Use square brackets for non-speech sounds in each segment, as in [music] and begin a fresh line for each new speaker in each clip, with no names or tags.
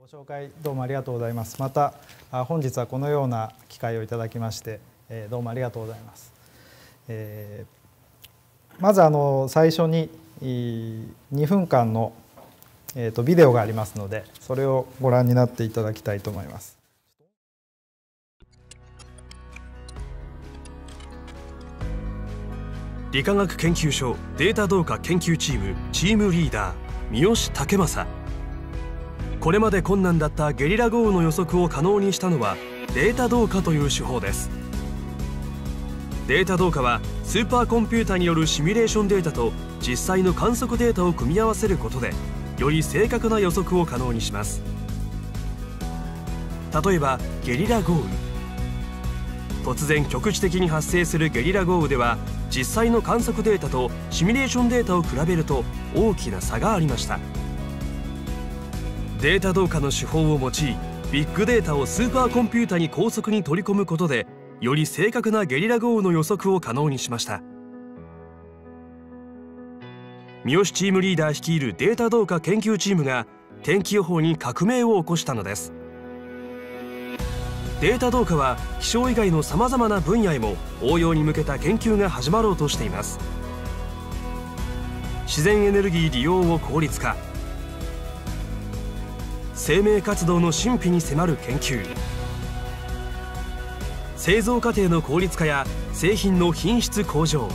ご紹介どうもありがとうございます。また本日はこのような機会をいただきまして、えどうもありがとうございます。えー、まずあの最初に2分間のえっとビデオがありますのでそれをご覧になっていただきたいと思いま
す。理化学研究所データ同化研究チームチームリーダー三好武正これまで困難だったゲリラ豪雨の予測を可能にしたのはデータ同化という手法ですデータ同化はスーパーコンピュータによるシミュレーションデータと実際の観測データを組み合わせることでより正確な予測を可能にします例えばゲリラ豪雨突然局地的に発生するゲリラ豪雨では実際の観測データとシミュレーションデータを比べると大きな差がありましたデータ同化の手法を用いビッグデータをスーパーコンピュータに高速に取り込むことでより正確なゲリラ豪雨の予測を可能にしました三好チームリーダー率いるデータ同化研究チームが天気予報に革命を起こしたのですデータ同化は気象以外のさまざまな分野へも応用に向けた研究が始まろうとしています自然エネルギー利用を効率化生命活動の神秘に迫る研究製造過程の効率化や製品の品質向上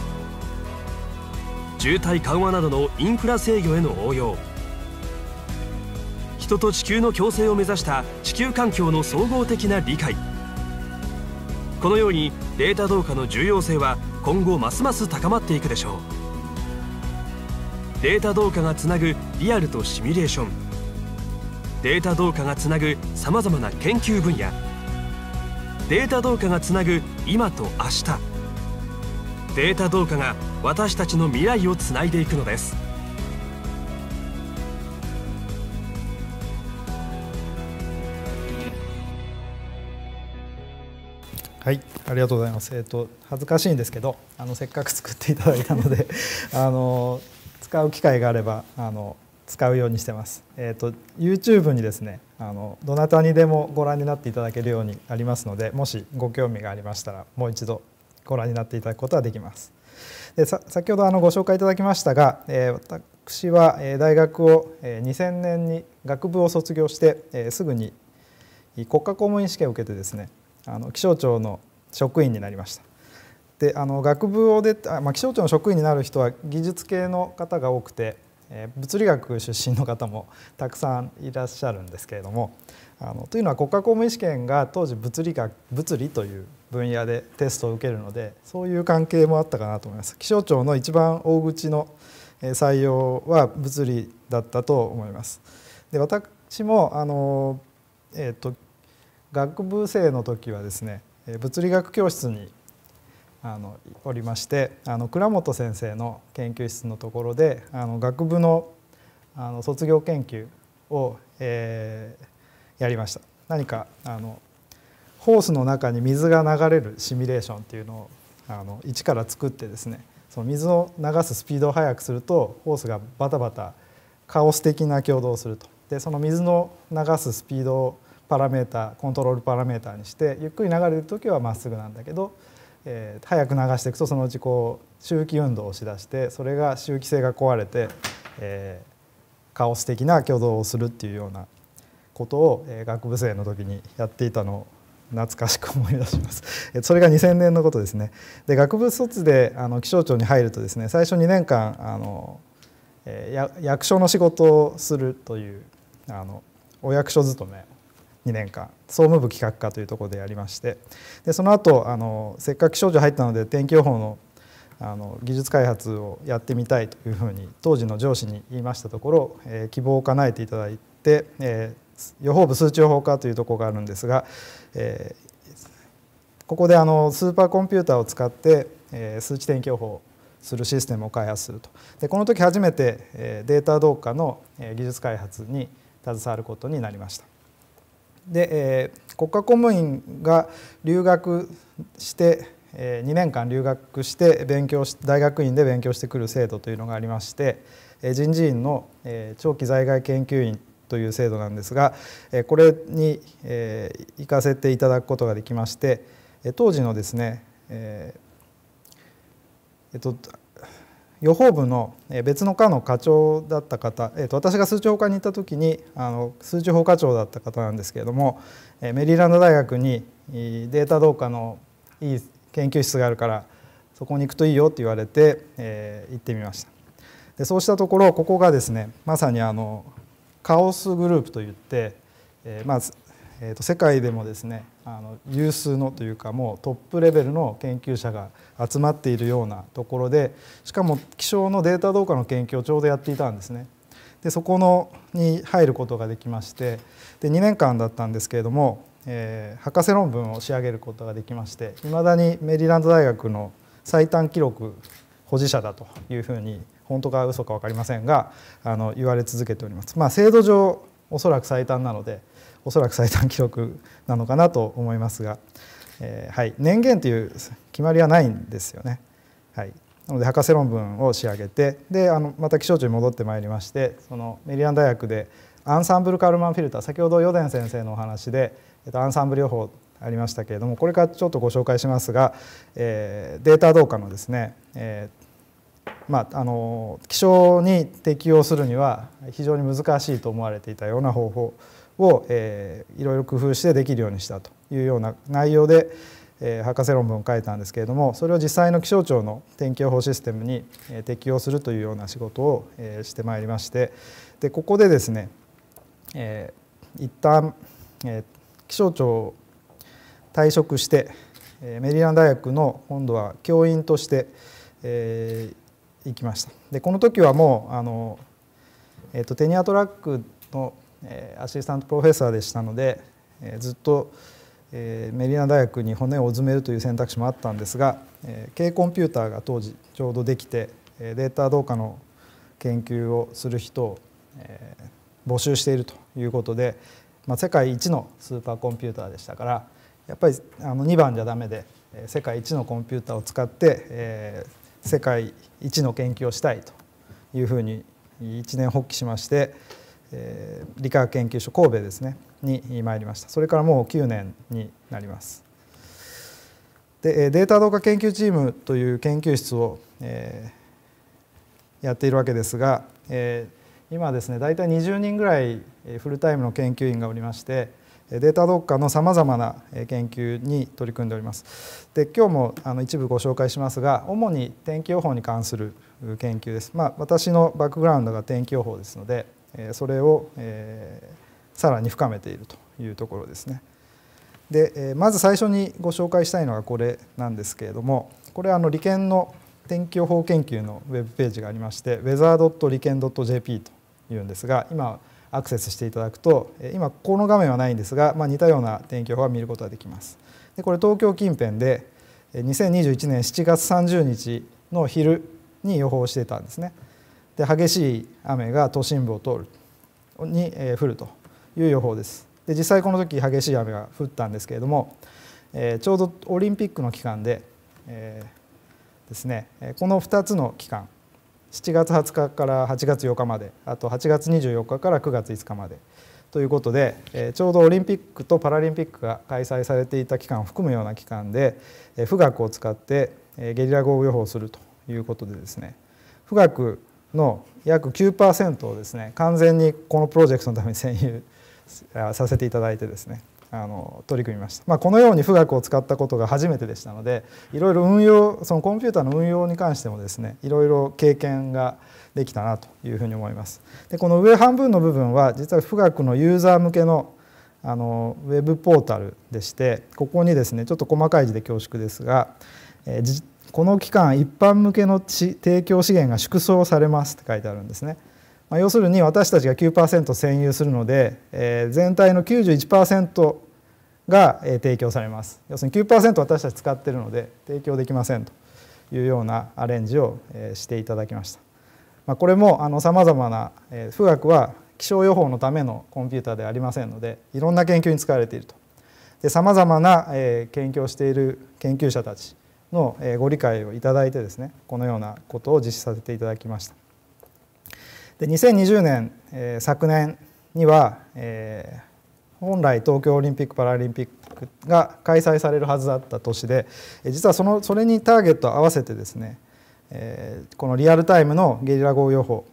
渋滞緩和などのインフラ制御への応用人と地球の共生を目指した地球環境の総合的な理解このようにデータ同化の重要性は今後ますます高まっていくでしょうデータ同化がつなぐリアルとシミュレーションデータ同化がつなぐさまざまな研究分野データ同化がつなぐ今と明日データ同化が私たちの未来をつないでいくのです
はい、ありがとうございます。えっ、ー、と恥ずかしいんですけど、あのせっかく作っていただいたので、あの使う機会があればあの使うようにしてます。えっ、ー、と YouTube にですね、あのどなたにでもご覧になっていただけるようになりますので、もしご興味がありましたらもう一度ご覧になっていただくことはできます。で先ほどあのご紹介いただきましたが、えー、私は大学を2000年に学部を卒業して、えー、すぐに国家公務員試験を受けてですね、あの気象庁の職員になりました。であの学部を出まあ、気象庁の職員になる人は技術系の方が多くてえ物理学出身の方もたくさんいらっしゃるんですけれどもあのというのは国家公務員試験が当時物理学物理という分野でテストを受けるのでそういう関係もあったかなと思います。気象庁の一番大口の採用は物理だったと思います。で私もあの、えーと、と学部生の時はですね物理学教室にあのおりましてあの倉本先生の研究室のところであの学部のあの卒業研究を、えー、やりました何かあのホースの中に水が流れるシミュレーションっていうのをあの一から作ってですねその水を流すスピードを速くするとホースがバタバタカオス的な挙動をするとでその水の流すスピードをパラメータコントロールパラメータにしてゆっくり流れる時はまっすぐなんだけどえー、早く流していくとそのうちこう周期運動をしだしてそれが周期性が壊れて、えー、カオス的な挙動をするっていうようなことを、えー、学部生の時にやっていたのを懐かしく思い出します [laughs] それが2000年のことですねで学部卒であの気象庁に入るとですね最初2年間あの、えー、役所の仕事をするというあのお役所勤め2年間総務部企画課というところでやりましてでその後あのせっかく気象庁入ったので天気予報のあの技術開発をやってみたいというふうに当時の上司に言いましたところ、えー、希望を叶えていただいて、えー、予報部数値予報課というところがあるんですが、えー、ここであのスーパーコンピューターを使って、えー、数値天気予報するシステムを開発するとでこの時初めてデータ同化の技術開発に携わることになりました。で、えー、国家公務員が留学して、えー、2年間留学して勉強し大学院で勉強してくる制度というのがありまして、えー、人事院の、えー、長期在外研究員という制度なんですが、えー、これに、えー、行かせていただくことができまして当時のですね、えーえっと予報部の別の課の課長だった方、えー、と私が数値法科に行った時にあの数値法課長だった方なんですけれども、えメリーランド大学にデータ同化のいい研究室があるからそこに行くといいよって言われて、えー、行ってみましたでそうしたところここがですねまさにあのカオスグループといって、えー、まず、えー、と世界でもですねあの有数のというかもうトップレベルの研究者が集まっているようなところでしかも気象のデータ同化の研究をちょうどやっていたんですね。でそこのに入ることができましてで2年間だったんですけれども、えー、博士論文を仕上げることができましていまだにメリーランド大学の最短記録保持者だというふうに本当か嘘か分かりませんがあの言われ続けております。まあ、制度上おそらく最短なのでおそらく最短記録なのかなと思いますがえー、はい、年限という決まりはないんですよね。はい、なので博士論文を仕上げてであのまた気象庁に戻ってまいりましてそのメリアン大学でアンサンブルカルマンフィルター先ほど余田先生のお話で、えっと、アンサンブル療法ありましたけれどもこれからちょっとご紹介しますが、えー、データ同化のですね、えー、まあ、あの気象に適用するには非常に難しいと思われていたような方法を、えー、いろいろ工夫してできるようにしたというような内容で、えー、博士論文を書いたんですけれどもそれを実際の気象庁の天気予報システムに、えー、適用するというような仕事を、えー、してまいりましてでここでですね、えー、一旦、えー、気象庁を退職して、えー、メリーラン大学の今度は教員として、えー、行きました。でこの時はもうあの、えーとテニアトラックのアシスタントプロフェッサーでしたのでずっとメリーナ大学に骨を埋めるという選択肢もあったんですが K コンピューターが当時ちょうどできてデータ同化の研究をする人を募集しているということで、ま世界一のスーパーコンピューターでしたからやっぱりあの2番じゃダメで世界一のコンピューターを使って、え世界一の研究をしたいというふうに一年発起しまして、え理化学研究所神戸ですねに参りましたそれからもう9年になりますでデータ同化研究チームという研究室を、えやっているわけですが、え今ですね大体20人ぐらいフルタイムの研究員がおりましてデータ同化のさまざまな研究に取り組んでおりますで今日もあの一部ご紹介しますが主に天気予報に関する研究です、まあ、私のバックグラウンドが天気予報ですのでそれをさらに深めているというところですね。でまず最初にご紹介したいのがこれなんですけれどもこれはあの理研の天気予報研究のウェブページがありましてウェザー理研 .jp というんですが今アクセスしていただくと今この画面はないんですが、まあ、似たような天気予報は見ることができます。でこれ東京近辺で2021年7月30日の昼に予報していたんですね。で激しい雨が都心部を通るに、え降るという予報ですで実際この時激しい雨が降ったんですけれども、えちょうどオリンピックの期間で、えですねこの2つの期間7月20日から8月4日まであと8月24日から9月5日までということで、えちょうどオリンピックとパラリンピックが開催されていた期間を含むような期間で、え富岳を使って、えゲリラ豪雨予報をするということでですね富岳の約9%をですね完全にこのプロジェクトのために占有させていただいてですねあの取り組みました、まあ、このように富岳を使ったことが初めてでしたのでいろいろ運用そのコンピューターの運用に関してもですねいろいろ経験ができたなというふうに思いますでこの上半分の部分は実は富岳のユーザー向けのあのウェブポータルでしてここにですねちょっと細かい字で恐縮ですが、えー、この期間一般向けの提供資源が縮小されますって書いてあるんですね。まあ、要するに私たちが9%占有するので、えー、全体の91%が、えー、提供されます要するに9%私たち使ってるので提供できませんというようなアレンジを、えー、していただきました、まあ、これもさまざまな、えー、富岳は気象予報のためのコンピューターではありませんのでいろんな研究に使われているとさまざまな、えー、研究をしている研究者たちのご理解をいただいてですねこのようなことを実施させていただきましたで2020年、えー、昨年には、えー、本来東京オリンピック・パラリンピックが開催されるはずだった年で実はそのそれにターゲットを合わせてですね、えー、このリアルタイムのゲリラ豪雨予報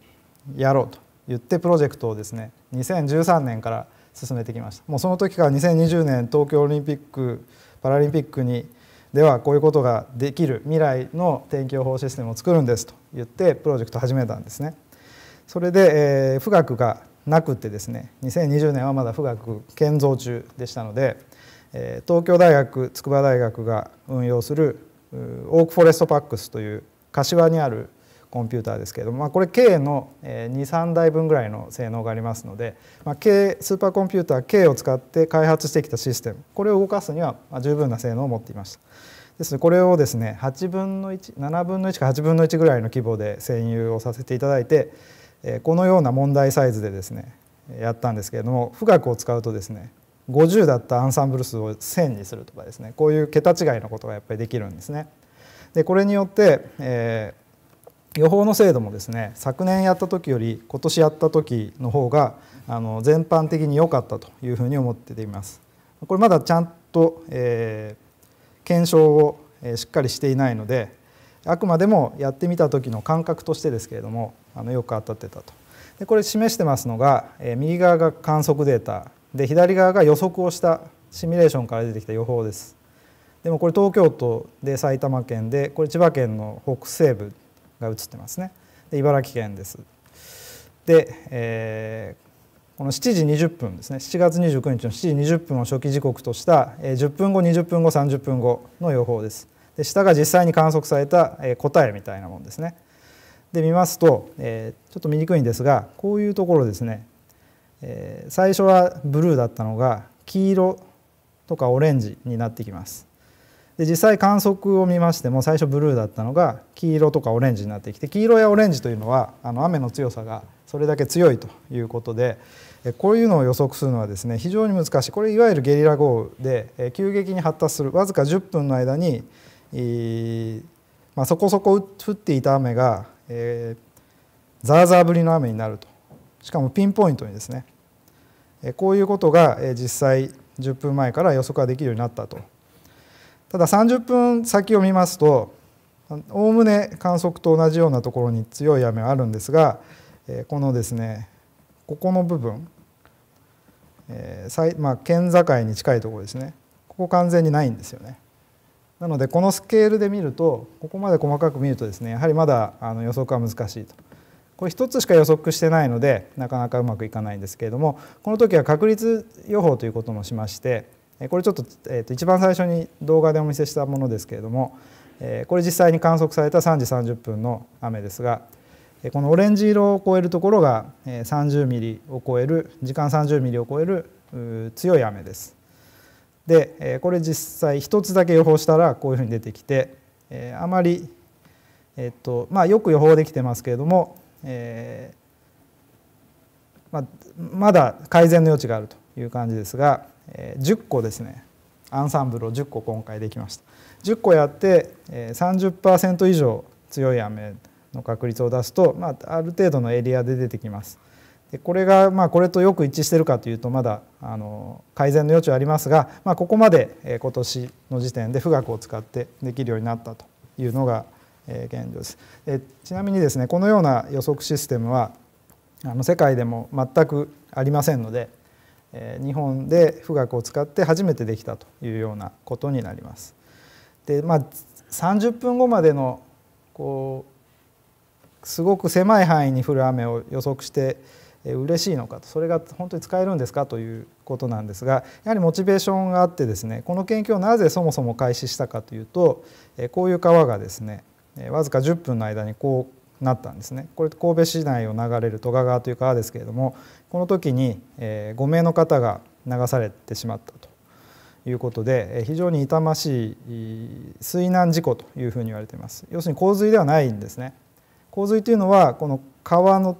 やろうと言ってプロジェクトをですね2013年から進めてきましたもうその時から2020年東京オリンピック・パラリンピックにではこういうことができる未来の天気予報システムを作るんですと言ってプロジェクト始めたんですね。それで、えー、富岳がなくてですね2020年はまだ富岳建造中でしたので、えー、東京大学筑波大学が運用するオークフォレストパックスという柏にあるコンピューターですけれども、まあ、これ K の23台分ぐらいの性能がありますので、まあ、K スーパーコンピューター K を使って開発してきたシステムこれを動かすには十分な性能を持っていました。ですこれをですね8分の17分の1か8分の1ぐらいの規模で占有をさせていただいてこのような問題サイズでですねやったんですけれども富岳を使うとですね50だったアンサンブル数を1000にするとかですねこういう桁違いのことがやっぱりできるんですね。でこれによって、え予報の精度もですね昨年やった時より今年やった時の方があの全般的に良かったというふうに思っています。これまだちゃんと、えー、検証をしっかりしていないのであくまでもやってみた時の感覚としてですけれどもあのよく当たってたと。でこれ示してますのが、えー、右側が観測データで左側が予測をしたシミュレーションから出てきた予報です。でもこれ東京都で埼玉県でこれ千葉県の北西部が映ってますね。で茨城県です。で、えー、この7時20分ですね7月29日の7時20分を初期時刻とした、え10分後20分後30分後の予報です。で下が実際に観測された、え答えみたいなもんですね。で見ますと、えー、ちょっと見にくいんですがこういうところですね、えー、最初はブルーだったのが黄色とかオレンジになってきます。で実際観測を見ましても最初ブルーだったのが黄色とかオレンジになってきて黄色やオレンジというのはあの雨の強さがそれだけ強いということでこういうのを予測するのはですね非常に難しいこれいわゆるゲリラ豪雨で急激に発達するわずか10分の間に、まあ、そこそこ降っていた雨が、えー、ザーザー降りの雨になるとしかもピンポイントにですねこういうことが実際10分前から予測ができるようになったとただ30分先を見ますとおおむね観測と同じようなところに強い雨はあるんですがこのですねここの部分、えまあ、県境に近いところですねここ完全にないんですよね。なのでこのスケールで見るとここまで細かく見るとですねやはりまだあの予測は難しいと。これ1つしか予測してないのでなかなかうまくいかないんですけれどもこの時は確率予報ということもしましてこれちょっと,、えー、と一番最初に動画でお見せしたものですけれども、えこれ実際に観測された3時30分の雨ですがこのオレンジ色を超えるところが30ミリを超える時間30ミリを超える強い雨です。でこれ実際1つだけ予報したらこういうふうに出てきてあまり、えっとまあ、よく予報できてますけれども、えーまあ、まだ改善の余地があるという感じですが。10個ですねアンサンブルを10個今回できました10個やって30%以上強い雨の確率を出すと、まあ、ある程度のエリアで出てきますでこれがまあこれとよく一致してるかというとまだあの改善の余地はありますが、まあ、ここまで今年の時点で富岳を使ってできるようになったというのが現状ですでちなみにですねこのような予測システムはあの世界でも全くありませんので日本で富岳を使って初めてできたというようなことになります。でまあ30分後までのこうすごく狭い範囲に降る雨を予測して嬉しいのかとそれが本当に使えるんですかということなんですがやはりモチベーションがあってですねこの研究をなぜそもそも開始したかというとこういう川がですねわずか10分の間にこうなったんですねこれ神戸市内を流れる戸賀川という川ですけれどもこの時に5名の方が流されてしまったということで非常に痛ましい水難事故というふうに言われています要するに洪水ではないんですね洪水というのはこの川の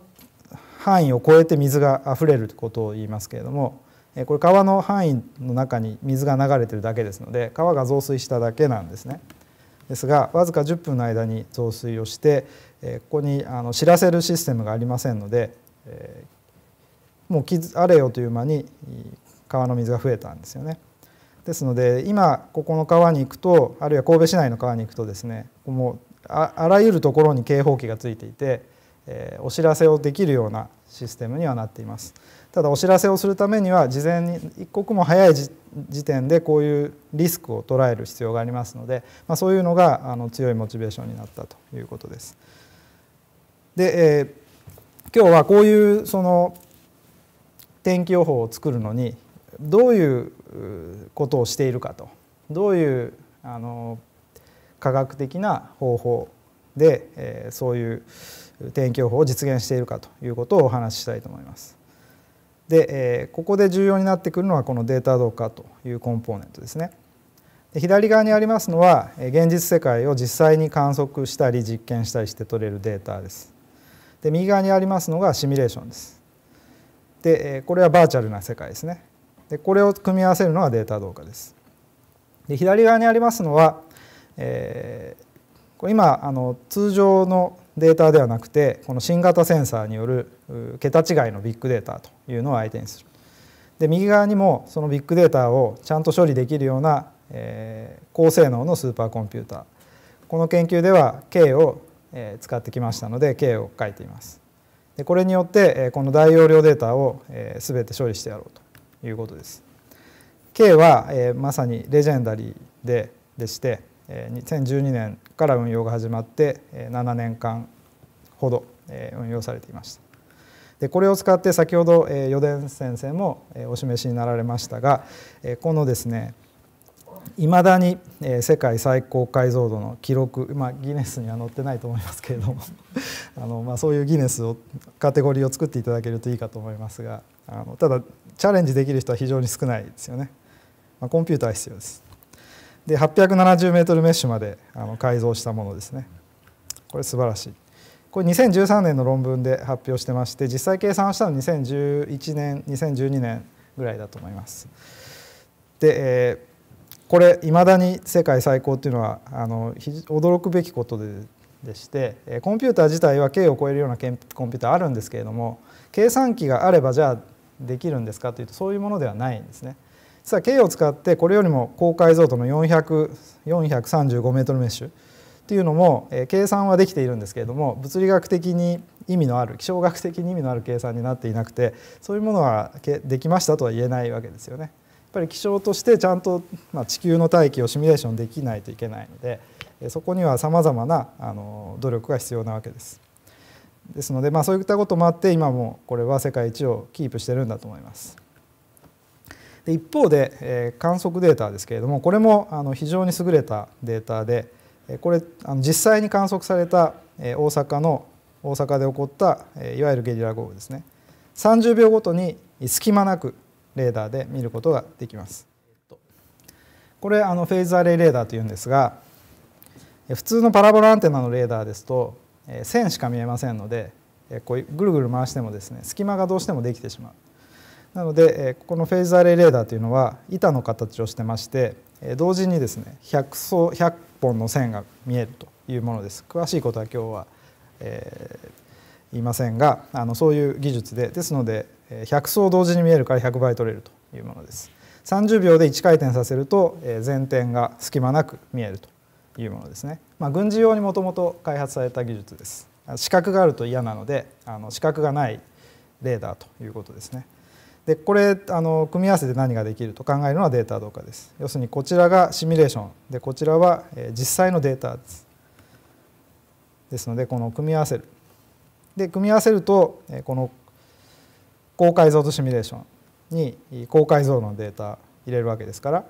範囲を超えて水があふれることを言いますけれどもこれ川の範囲の中に水が流れてるだけですので川が増水しただけなんですね。ですがわずか10分の間に増水をして、えここにあの知らせるシステムがありませんので、えもうあれよという間に川の水が増えたんですよね。ですので今ここの川に行くとあるいは神戸市内の川に行くとですねもうあらゆるところに警報器がついていて、えお知らせをできるようなシステムにはなっています。ただお知らせをするためには事前に一刻も早い時点でこういうリスクを捉える必要がありますので、まあ、そういうのがあの強いモチベーションになったということです。で、えー、今日はこういうその天気予報を作るのにどういうことをしているかとどういうあの科学的な方法で、えー、そういう天気予報を実現しているかということをお話ししたいと思います。で、えここで重要になってくるのはこのデータ同化というコンポーネントですね。で左側にありますのは現実世界を実際に観測したり実験したりして取れるデータです。で右側にありますのがシミュレーションです。でこれはバーチャルな世界ですね。でこれを組み合わせるのがデータ同化です。で左側にありますのは、えー、これ今あの通常のデータではなくてこの新型センサーによる桁違いのビッグデータというのを相手にするで右側にもそのビッグデータをちゃんと処理できるような、えー、高性能のスーパーコンピューターこの研究では K を使ってきましたので K を書いていますでこれによってこの大容量データを全て処理してやろうということです K はえまさにレジェンダリーででして2012年から運用が始まって7年間ほど運用されていましたでこれを使って先ほど余田先生もお示しになられましたがこのですねいまだに世界最高解像度の記録、まあ、ギネスには載ってないと思いますけれども [laughs] あの、まあ、そういうギネスをカテゴリーを作っていただけるといいかと思いますがあのただチャレンジできる人は非常に少ないですよね、まあ、コンピューターは必要ですで870メートルメッシュまであの改造したものですねこれ素晴らしいこれ2013年の論文で発表してまして実際計算したのは2011年2012年ぐらいだと思いますで、えー、これいまだに世界最高っていうのはあの驚くべきことででしてコンピューター自体は K を超えるようなコンピューターあるんですけれども計算機があればじゃあできるんですかというとそういうものではないんですね。実は K を使ってこれよりも高解像度の435メートルメッシュっていうのも計算はできているんですけれども物理学的に意味のある気象学的に意味のある計算になっていなくてそういうものはできましたとは言えないわけですよね。やっぱり気象としてちゃんと、ま地球の大気をシミュレーションできないといけないのでそこにはさまざまなあの努力が必要なわけです。ですので、まあ、そういったこともあって今もこれは世界一をキープしてるんだと思います。で一方で、え観測データですけれどもこれもあの非常に優れたデータで、えこれあの実際に観測された、え大阪の大阪で起こった、えいわゆるゲリラ豪雨ですね30秒ごとに隙間なくレーダーで見ることができます。これあのフェイズアレイレーダーというんですが普通のパラボラアンテナのレーダーですと線しか見えませんのでこうぐるぐる回してもですね隙間がどうしてもできてしまうなのでここのフェイズアレイレーダーというのは板の形をしてまして同時にですね 100, 層100本の線が見えるというものです詳しいことは今日は、えー、言いませんがあのそういう技術でですので100層同時に見えるから100倍取れるというものです30秒で1回転させると前転が隙間なく見えるというものですね、まあ、軍事用にもともと開発された技術です視覚があると嫌なのであの視覚がないレーダーということですね。でこれあの組み合わせて何ができると考えるのはデータ同化です要するにこちらがシミュレーションでこちらは実際のデータですですのでこの組み合わせるで組み合わせるとこの高解像度シミュレーションに高解像度のデータ入れるわけですから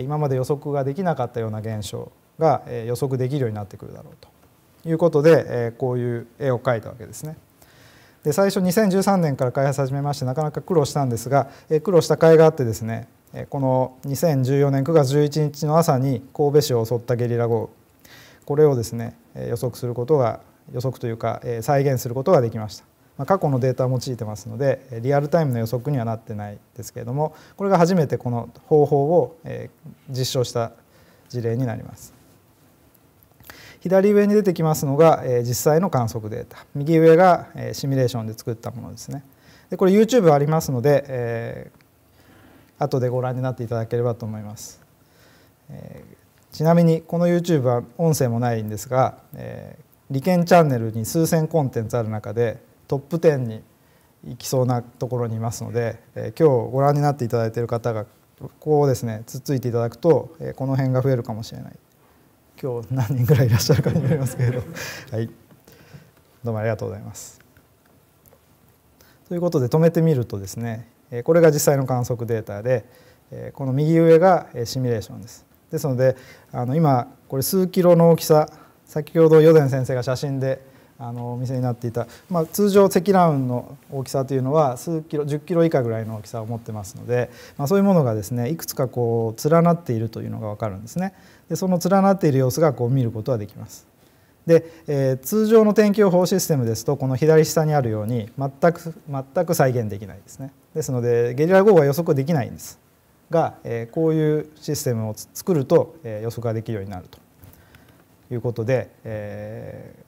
今まで予測ができなかったような現象が予測できるようになってくるだろうということでこういう絵を描いたわけですね。で最初2013年から開発始めましてなかなか苦労したんですが、苦労した甲斐があってですねこの2014年9月11日の朝に神戸市を襲ったゲリラ豪雨これをですね予測することが予測というか再現することができました、過去のデータを用いてますのでリアルタイムの予測にはなってないですけれどもこれが初めてこの方法を実証した事例になります左上に出てきますのが、え実際の観測データ右上が、えシミュレーションで作ったものですねでこれ YouTube ありますので、えー、後でご覧になっていただければと思います、えー、ちなみにこの YouTube は音声もないんですが、えー、利権チャンネルに数千コンテンツある中でトップ10に行きそうなところにいますので、えー、今日ご覧になっていただいている方がここをですねつっついていただくと、えこの辺が増えるかもしれない今日何人ぐらいいらっしゃるかによりますけれど、[laughs] はい、どうもありがとうございます。ということで止めてみるとですねこれが実際の観測データでこの右上がシミュレーションです。ですのであの今これ数キロの大きさ先ほどヨデ先生が写真であのお店になっていた、まあ、通常積乱雲の大きさというのは数キロ10キロ以下ぐらいの大きさを持ってますので、まあ、そういうものがですねいくつかこう連なっているというのが分かるんですねでその連なっている様子がこう見ることはできますで、えー、通常の天気予報システムですとこの左下にあるように全く全く再現できないですねですのでゲリラ豪雨は予測できないんですが、えー、こういうシステムを作ると、えー、予測ができるようになるということで、えー、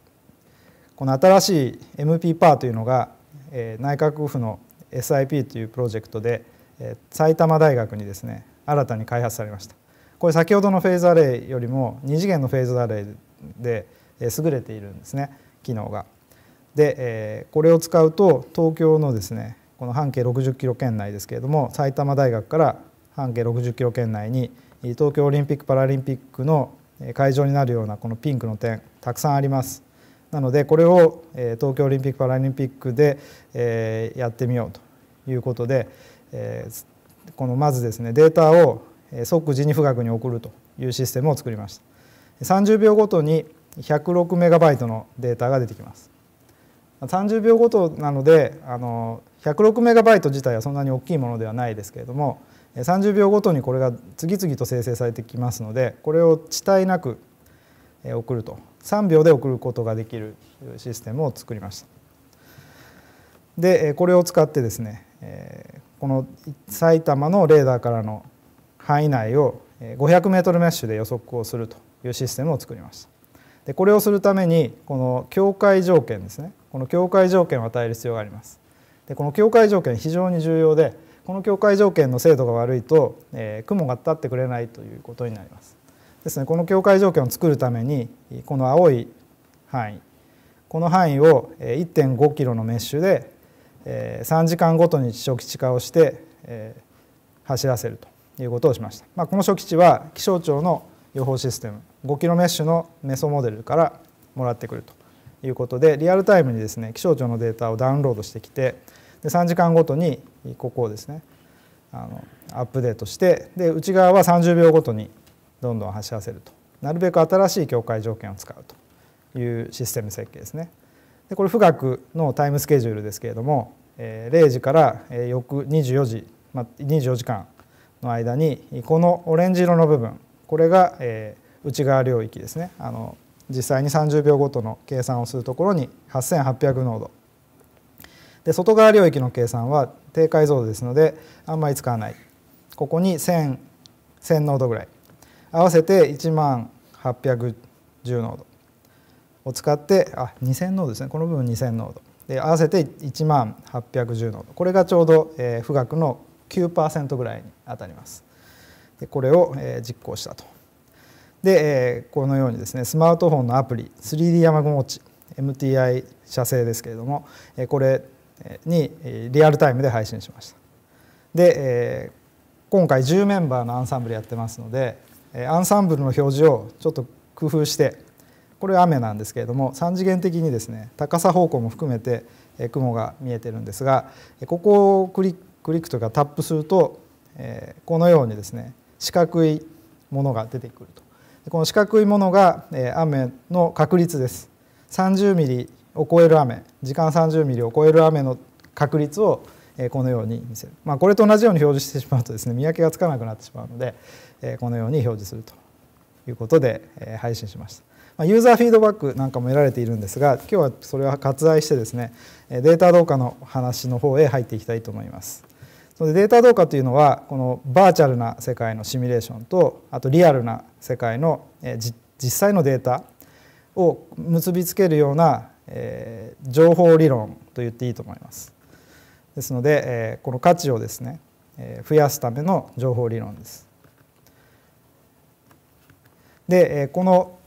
この新しい MPPAR というのが、え内閣府の SIP というプロジェクトで、え埼玉大学にですね新たに開発されましたこれ先ほどのフェーズアレイよりも2次元のフェーズアレイで優れているんですね機能が。で、えこれを使うと東京のですねこの半径60キロ圏内ですけれども埼玉大学から半径60キロ圏内に東京オリンピック・パラリンピックの会場になるようなこのピンクの点たくさんあります。なのでこれを東京オリンピック・パラリンピックでやってみようということでこのまずですねデータを即時に富岳に送るというシステムを作りました30秒ごとに106メガバイトのデータが出てきます30秒ごとなのであの106メガバイト自体はそんなに大きいものではないですけれども30秒ごとにこれが次々と生成されてきますのでこれを遅滞なく送ると3秒で送ることができるシステムを作りましたでこれを使ってですねこの埼玉のレーダーからの範囲内を 500m メッシュで予測をするというシステムを作りましたでこれをするためにこの境界条件ですねこの境界条件を与える必要がありますでこの境界条件非常に重要でこの境界条件の精度が悪いと、えー、雲が立ってくれないということになりますですねこの境界条件を作るためにこの青い範囲この範囲を1.5キロのメッシュで3時間ごとに初期値化をして走らせるということをしました、まあ、この初期値は気象庁の予報システム5キロメッシュのメソモデルからもらってくるということでリアルタイムにですね気象庁のデータをダウンロードしてきてで3時間ごとにここをですねあのアップデートしてで内側は30秒ごとにどんどん走らせるとなるべく新しい境界条件を使うというシステム設計ですね。でこれ富岳のタイムスケジュールですけれども0時から翌24時24時間の間にこのオレンジ色の部分これが内側領域ですねあの実際に30秒ごとの計算をするところに8800濃度で外側領域の計算は低解像度ですのであんまり使わないここに1000 1000濃度ぐらい合わせて1万810ノードを使ってあ2000ノードですねこの部分2000ノードで合わせて1万810ノードこれがちょうど、えー、富岳の9%ぐらいに当たりますでこれを、えー、実行したとで、えー、このようにですねスマートフォンのアプリ 3D 雨雲ウォッチ MTI 社製ですけれども、えー、これにリアルタイムで配信しましたで、えー、今回10メンバーのアンサンブルやってますのでアンサンブルの表示をちょっと工夫してこれは雨なんですけれども3次元的にですね高さ方向も含めて雲が見えてるんですがここをクリックというかタップするとこのようにですね四角いものが出てくるとこの四角いものが雨の確率です30ミリを超える雨時間30ミリを超える雨の確率をこのように見せる、まあ、これと同じように表示してしまうとですね見分けがつかなくなってしまうのでこのように表示するということで配信しました。ユーザーフィードバックなんかも得られているんですが今日はそれは割愛してですねデータ同化の話の方へ入っていきたいと思います。そのデータ同化というのはこのバーチャルな世界のシミュレーションとあとリアルな世界の実際のデータを結びつけるような情報理論と言っていいと思います。ですので、えこの価値をですね、え増やすための情報理論です。で、えこの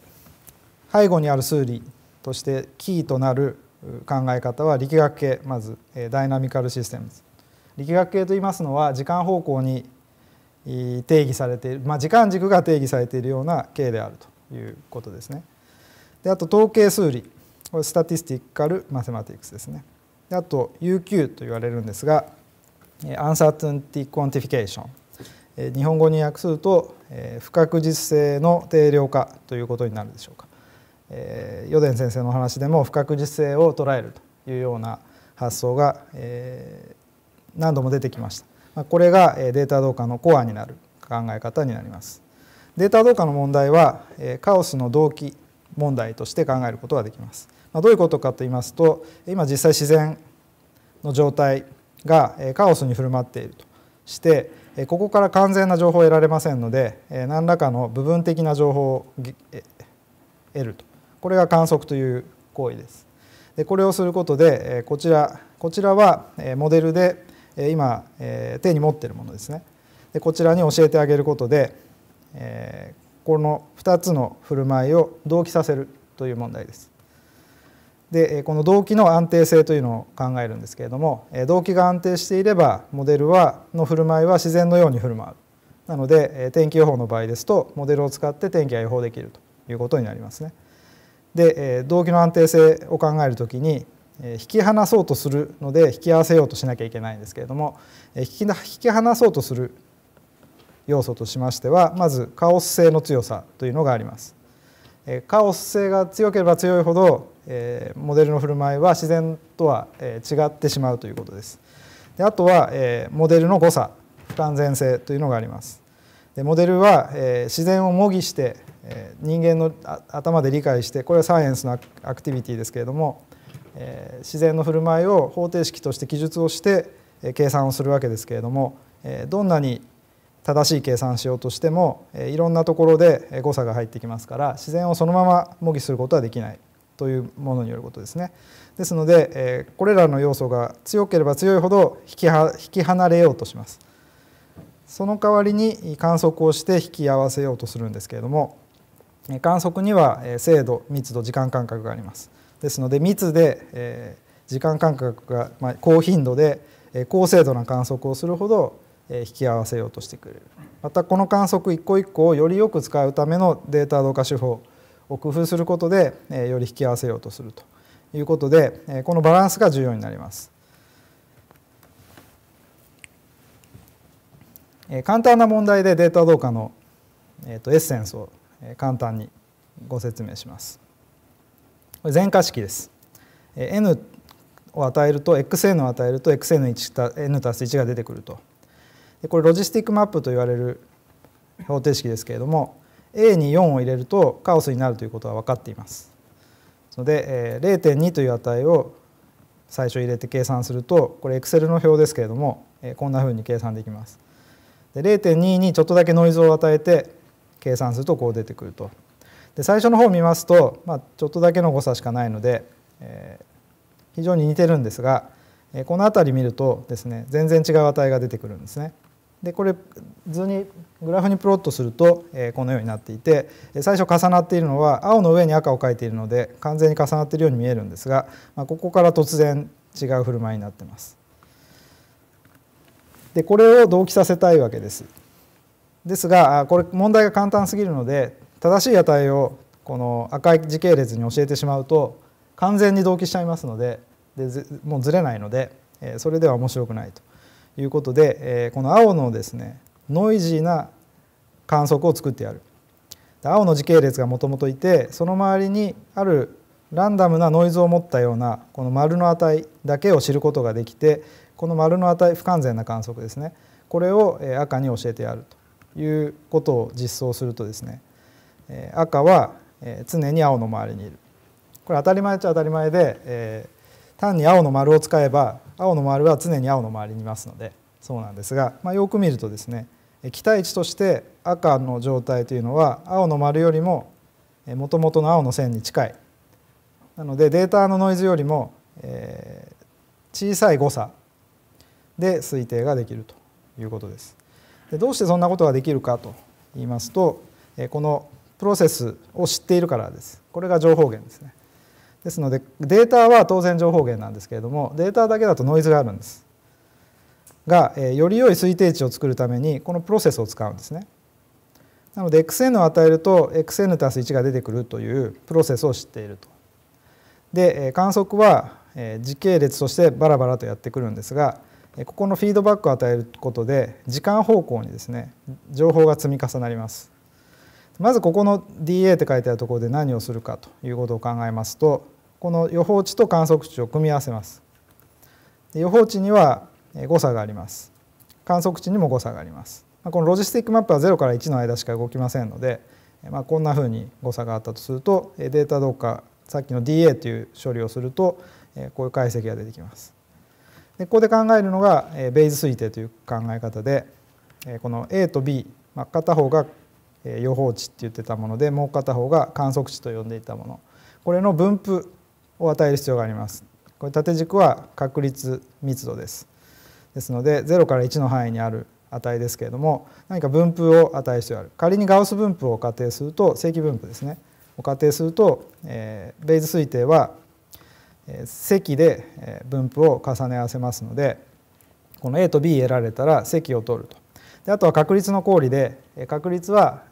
背後にある数理としてキーとなる考え方は力学系まず、えダイナミカルシステムズ力学系といいますのは時間方向に定義されている、まあ、時間軸が定義されているような系であるということですね。であと統計数理これスタティスティカルマセマティクスですね。あと UQ と言われるんですがアンサートゥンティクォンティフィケーション日本語に訳すると不確実性の定量化ということになるでしょうか与田先生の話でも不確実性を捉えるというような発想が何度も出てきましたこれがデータ同化のコアになる考え方になりますデータ同化の問題はカオスの動機問題として考えることができますまどういうことかと言いますと今実際自然の状態がカオスに振る舞っているとしてここから完全な情報を得られませんので何らかの部分的な情報を得るとこれが観測という行為です。でこれをすることでこちらこちらはモデルで今手に持っているものですね。でこちらに教えてあげることでこの2つの振る舞いを同期させるという問題です。でこの動機の安定性というのを考えるんですけれども動機が安定していればモデルはの振る舞いは自然のように振る舞うなので天気予報の場合ですとモデルを使って天気が予報できるということになりますね。で動機の安定性を考えるときに引き離そうとするので引き合わせようとしなきゃいけないんですけれども引き離そうとする要素としましてはまずカオス性の強さというのがあります。カオス性が強ければ強いほどえー、モデルの振る舞いは自然とは、えー、違ってしまうということです。であとは、えー、モデルの誤差不完全性というのがあります。でモデルは、えー、自然を模擬して、えー、人間の頭で理解してこれはサイエンスのアクティビティですけれども、えー、自然の振る舞いを方程式として記述をして、えー、計算をするわけですけれども、えー、どんなに正しい計算しようとしてもいろんなところで誤差が入ってきますから自然をそのまま模擬することはできないというものによることですね。ですので、えこれらの要素が強ければ強いほど引きは引き離れようとします。その代わりに観測をして引き合わせようとするんですけれども観測には精度密度時間間隔がありますですので密で時間間隔が高頻度で高精度な観測をするほど引き合わせようとしてくれるまたこの観測一個一個をよりよく使うためのデータ同化手法を工夫することでより引き合わせようとするということでこのバランスが重要になります。簡単な問題でデータ同化のエッセンスを簡単にご説明します。全化式です。n を与えると xn を与えると xn1 たす1が出てくると。これロジスティックマップと言われる方程式ですけれども A に4を入れるとカオスになるということは分かっています。ので0.2という値を最初入れて計算するとこれ Excel の表ですけれどもこんなふうに計算できます。で0.2にちょっとだけノイズを与えて計算するとこう出てくると。で最初の方を見ますと、まあ、ちょっとだけの誤差しかないので、えー、非常に似てるんですがこの辺り見るとですね全然違う値が出てくるんですね。でこれ図にグラフにプロットすると、えこのようになっていて最初重なっているのは青の上に赤を描いているので完全に重なっているように見えるんですが、まここから突然違う振る舞いになってます。でこれを同期させたいわけです。ですがこれ問題が簡単すぎるので正しい値をこの赤い時系列に教えてしまうと完全に同期しちゃいますのででもうずれないのでそれでは面白くないと。いうことで、えこの青のですねノイジーな観測を作ってやる青の時系列がもともといてその周りにあるランダムなノイズを持ったようなこの丸の値だけを知ることができてこの丸の値不完全な観測ですねこれを赤に教えてやるということを実装するとですね赤は常に青の周りにいるこれ当たり前っちゃ当たり前で単に青の丸を使えば青の周りは常に青の周りにいますのでそうなんですが、まあ、よく見るとですね期待値として赤の状態というのは青の丸よりももともとの青の線に近いなのでデータのノイズよりも小さい誤差で推定ができるということです。でどうしてそんなことができるかと言いますとこのプロセスを知っているからです。これが情報源ですね。ですのでデータは当然情報源なんですけれどもデータだけだとノイズがあるんです。が、えより良い推定値を作るためにこのプロセスを使うんですね。なので xn を与えると xn 1が出てくるというプロセスを知っていると。で観測は時系列としてバラバラとやってくるんですがここのフィードバックを与えることで時間方向にですね情報が積み重なります。まずここの DA って書いてあるところで何をするかということを考えますとこの予報値と観測値を組み合わせます予報値には誤差があります観測値にも誤差がありますこのロジスティックマップは0から1の間しか動きませんので、まあ、こんなふうに誤差があったとするとデータどうかさっきの DA という処理をするとこういう解析が出てきますでここで考えるのがベイズ推定という考え方でこの A と B、まあ、片方が予報値って言ってたものでもう片方が観測値と呼んでいたものこれの分布を与える必要があります。これ縦軸は確率密度です。ですので0から1の範囲にある値ですけれども何か分布を与える必要がある仮にガウス分布を仮定すると正規分布ですねを仮定すると、えー、ベイズ推定は、えー、積で分布を重ね合わせますのでこの A と B 得られたら積を取るとであとは確率の公理で確率は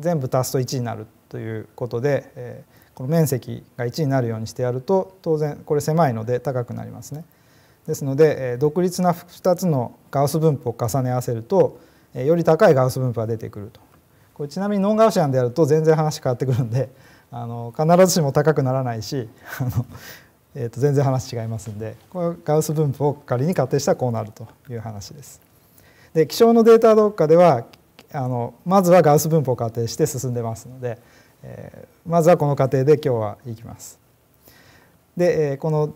全部足すと1になるということで、えーこの面積が1になるようにしてやると当然これ狭いので高くなりますね。ですので独立な2つのガウス分布を重ね合わせるとより高いガウス分布が出てくるとこれちなみにノンガウシアンでやると全然話変わってくるんであの必ずしも高くならないしあの、えー、と全然話違いますんでこれガウス分布を仮に仮定したらこうなるという話です。で気象のデータどっかではあのまずはガウス分布を仮定して進んでますのでえまずはこの過程で今日はいきます。で、えこの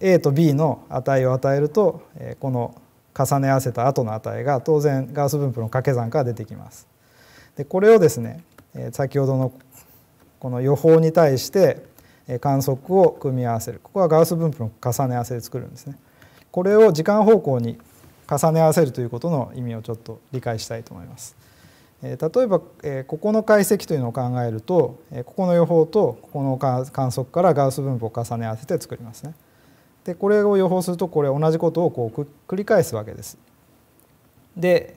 A と B の値を与えると、えこの重ね合わせた後の値が当然ガウス分布の掛け算から出てきます。でこれをですね、え先ほどのこの予報に対して観測を組み合わせるここはガウス分布の重ね合わせで作るんですね。これを時間方向に重ね合わせるということの意味をちょっと理解したいと思います。例えばここの解析というのを考えるとここの予報とここの観測からガウス分布を重ね合わせて作りますね。でこれを予報するとこれ同じことをこう繰り返すわけです。で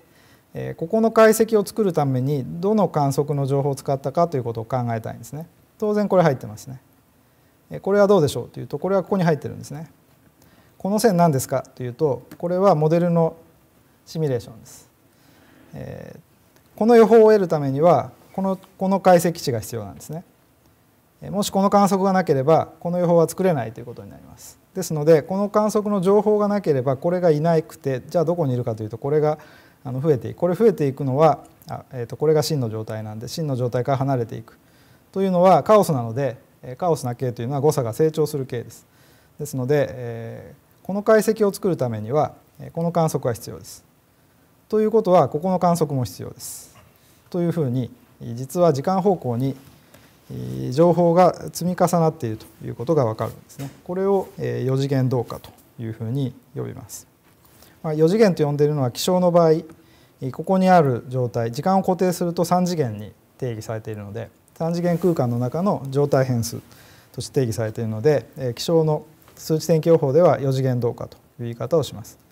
ここの解析を作るためにどの観測の情報を使ったかということを考えたいんですね。当然これ入ってますね。これはどうでしょうというとこれはここに入ってるんですね。この線何ですかというとこれはモデルのシミュレーションです。えーこの予報を得るためにはこのこの解析値が必要なんですね。もしこの観測がなければこの予報は作れないということになります。ですのでこの観測の情報がなければこれがいなくてじゃあどこにいるかというとこれが増えていくこれ増えていくのはあ、えー、とこれが真の状態なんで真の状態から離れていくというのはカオスなのでカオスな系というのは誤差が成長する系です。ですので、えー、この解析を作るためにはこの観測が必要です。ということはここの観測も必要です。というふうに実は時間方向に情報が積み重なっているということが分かるんですね。これを4次元同化というふうに呼びます。ま4次元と呼んでいるのは気象の場合ここにある状態時間を固定すると3次元に定義されているので3次元空間の中の状態変数として定義されているので気象の数値天気予報では4次元同化という言い方をします。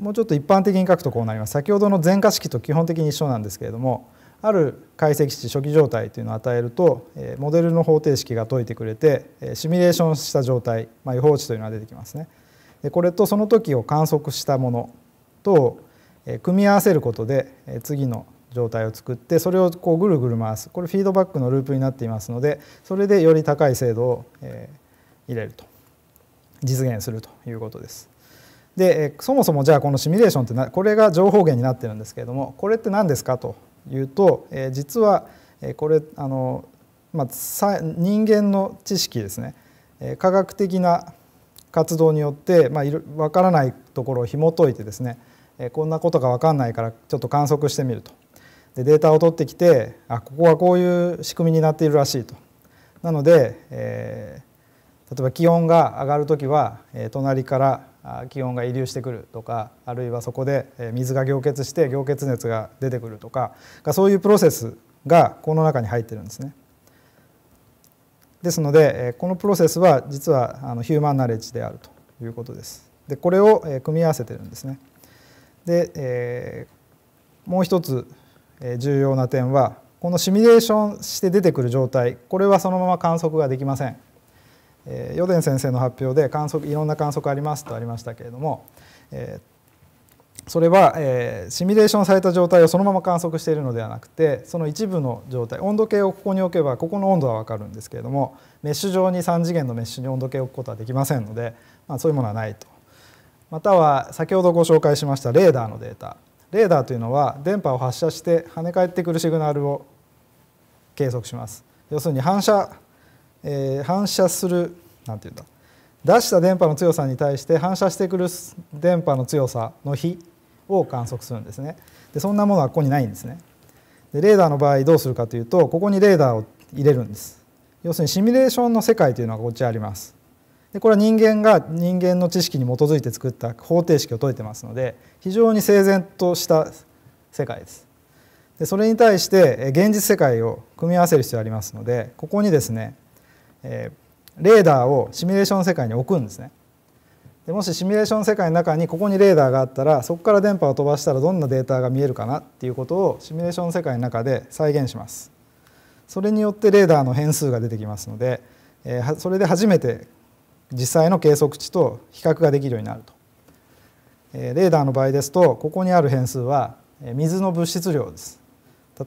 もうちょっと一般的に書くとこうなります先ほどの全化式と基本的に一緒なんですけれどもある解析値初期状態というのを与えるとモデルの方程式が解いてくれてシミュレーションした状態、まあ、予報値というのが出てきますね。これとその時を観測したものと組み合わせることで次の状態を作ってそれをこうぐるぐる回すこれフィードバックのループになっていますのでそれでより高い精度を入れると実現するということです。でそもそもじゃあこのシミュレーションってこれが情報源になってるんですけれどもこれって何ですかというと、え実はこれあの、まあ、人間の知識ですね科学的な活動によって、まあ、分からないところを紐解いてですねこんなことが分かんないからちょっと観測してみるとでデータを取ってきてあここはこういう仕組みになっているらしいとなので、えー、例えば気温が上がる時は、え隣から気温が移流してくるとかあるいはそこで水が凝結して凝結熱が出てくるとかそういうプロセスがこの中に入ってるんですね。ですのでこのプロセスは実はヒューマンナレッジであるということです。でこれを組み合わせてるんですね。で、えもう一つ重要な点はこのシミュレーションして出てくる状態これはそのまま観測ができません。えー、ヨデン先生の発表で観測いろんな観測ありますとありましたけれども、えー、それは、えー、シミュレーションされた状態をそのまま観測しているのではなくてその一部の状態温度計をここに置けばここの温度は分かるんですけれどもメッシュ状に3次元のメッシュに温度計を置くことはできませんので、まあ、そういうものはないと。または先ほどご紹介しましたレーダーのデータレーダーというのは電波を発射して跳ね返ってくるシグナルを計測します要するに反射えー、反射する何て言うんだ出した電波の強さに対して反射してくる電波の強さの比を観測するんですねでそんなものはここにないんですねでレーダーの場合どうするかというとここにレーダーを入れるんです要するにシミュレーションの世界というのはこっちありますでこれは人間が人間の知識に基づいて作った方程式を解いてますので非常に整然とした世界ですでそれに対して現実世界を組み合わせる必要がありますのでここにですねえレーダーをシミュレーション世界に置くんですねでもしシミュレーション世界の中にここにレーダーがあったらそこから電波を飛ばしたらどんなデータが見えるかなっていうことをシミュレーション世界の中で再現しますそれによってレーダーの変数が出てきますので、えそれで初めて実際の計測値と比較ができるようになると、えレーダーの場合ですとここにある変数は水の物質量です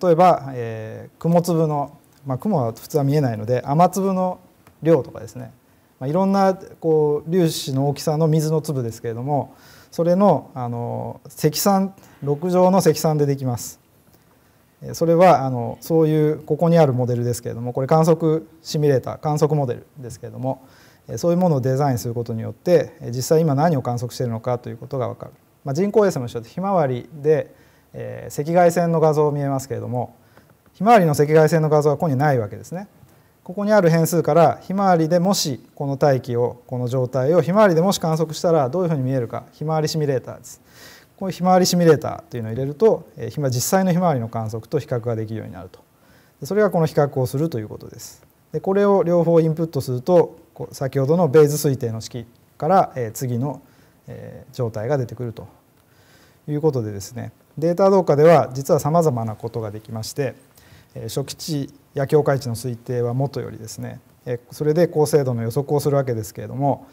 例えば、え雲粒の、まあ、雲は普通は見えないので雨粒の量とかですね、まあ、いろんなこう粒子の大きさの水の粒ですけれどもそれのあの積算6乗の積算でできます。それはあのそういうここにあるモデルですけれどもこれ観測シミュレーター観測モデルですけれどもそういうものをデザインすることによって実際今何を観測しているのかということが分かる、まあ、人工衛星も一緒でひまわりで、えー、赤外線の画像を見えますけれどもひまわりの赤外線の画像はここにないわけですねここにある変数からひまわりでもしこの大気をこの状態をひまわりでもし観測したらどういうふうに見えるかひまわりシミュレーターです。こういうひまわりシミュレーターというのを入れると実際のひまわりの観測と比較ができるようになるとそれがこの比較をするということです。でこれを両方インプットすると先ほどのベイズ推定の式から次の状態が出てくるということでですねデータ同化では実はさまざまなことができまして初期値や境界値の推定はもとよりですねそれで高精度の予測をするわけですけれども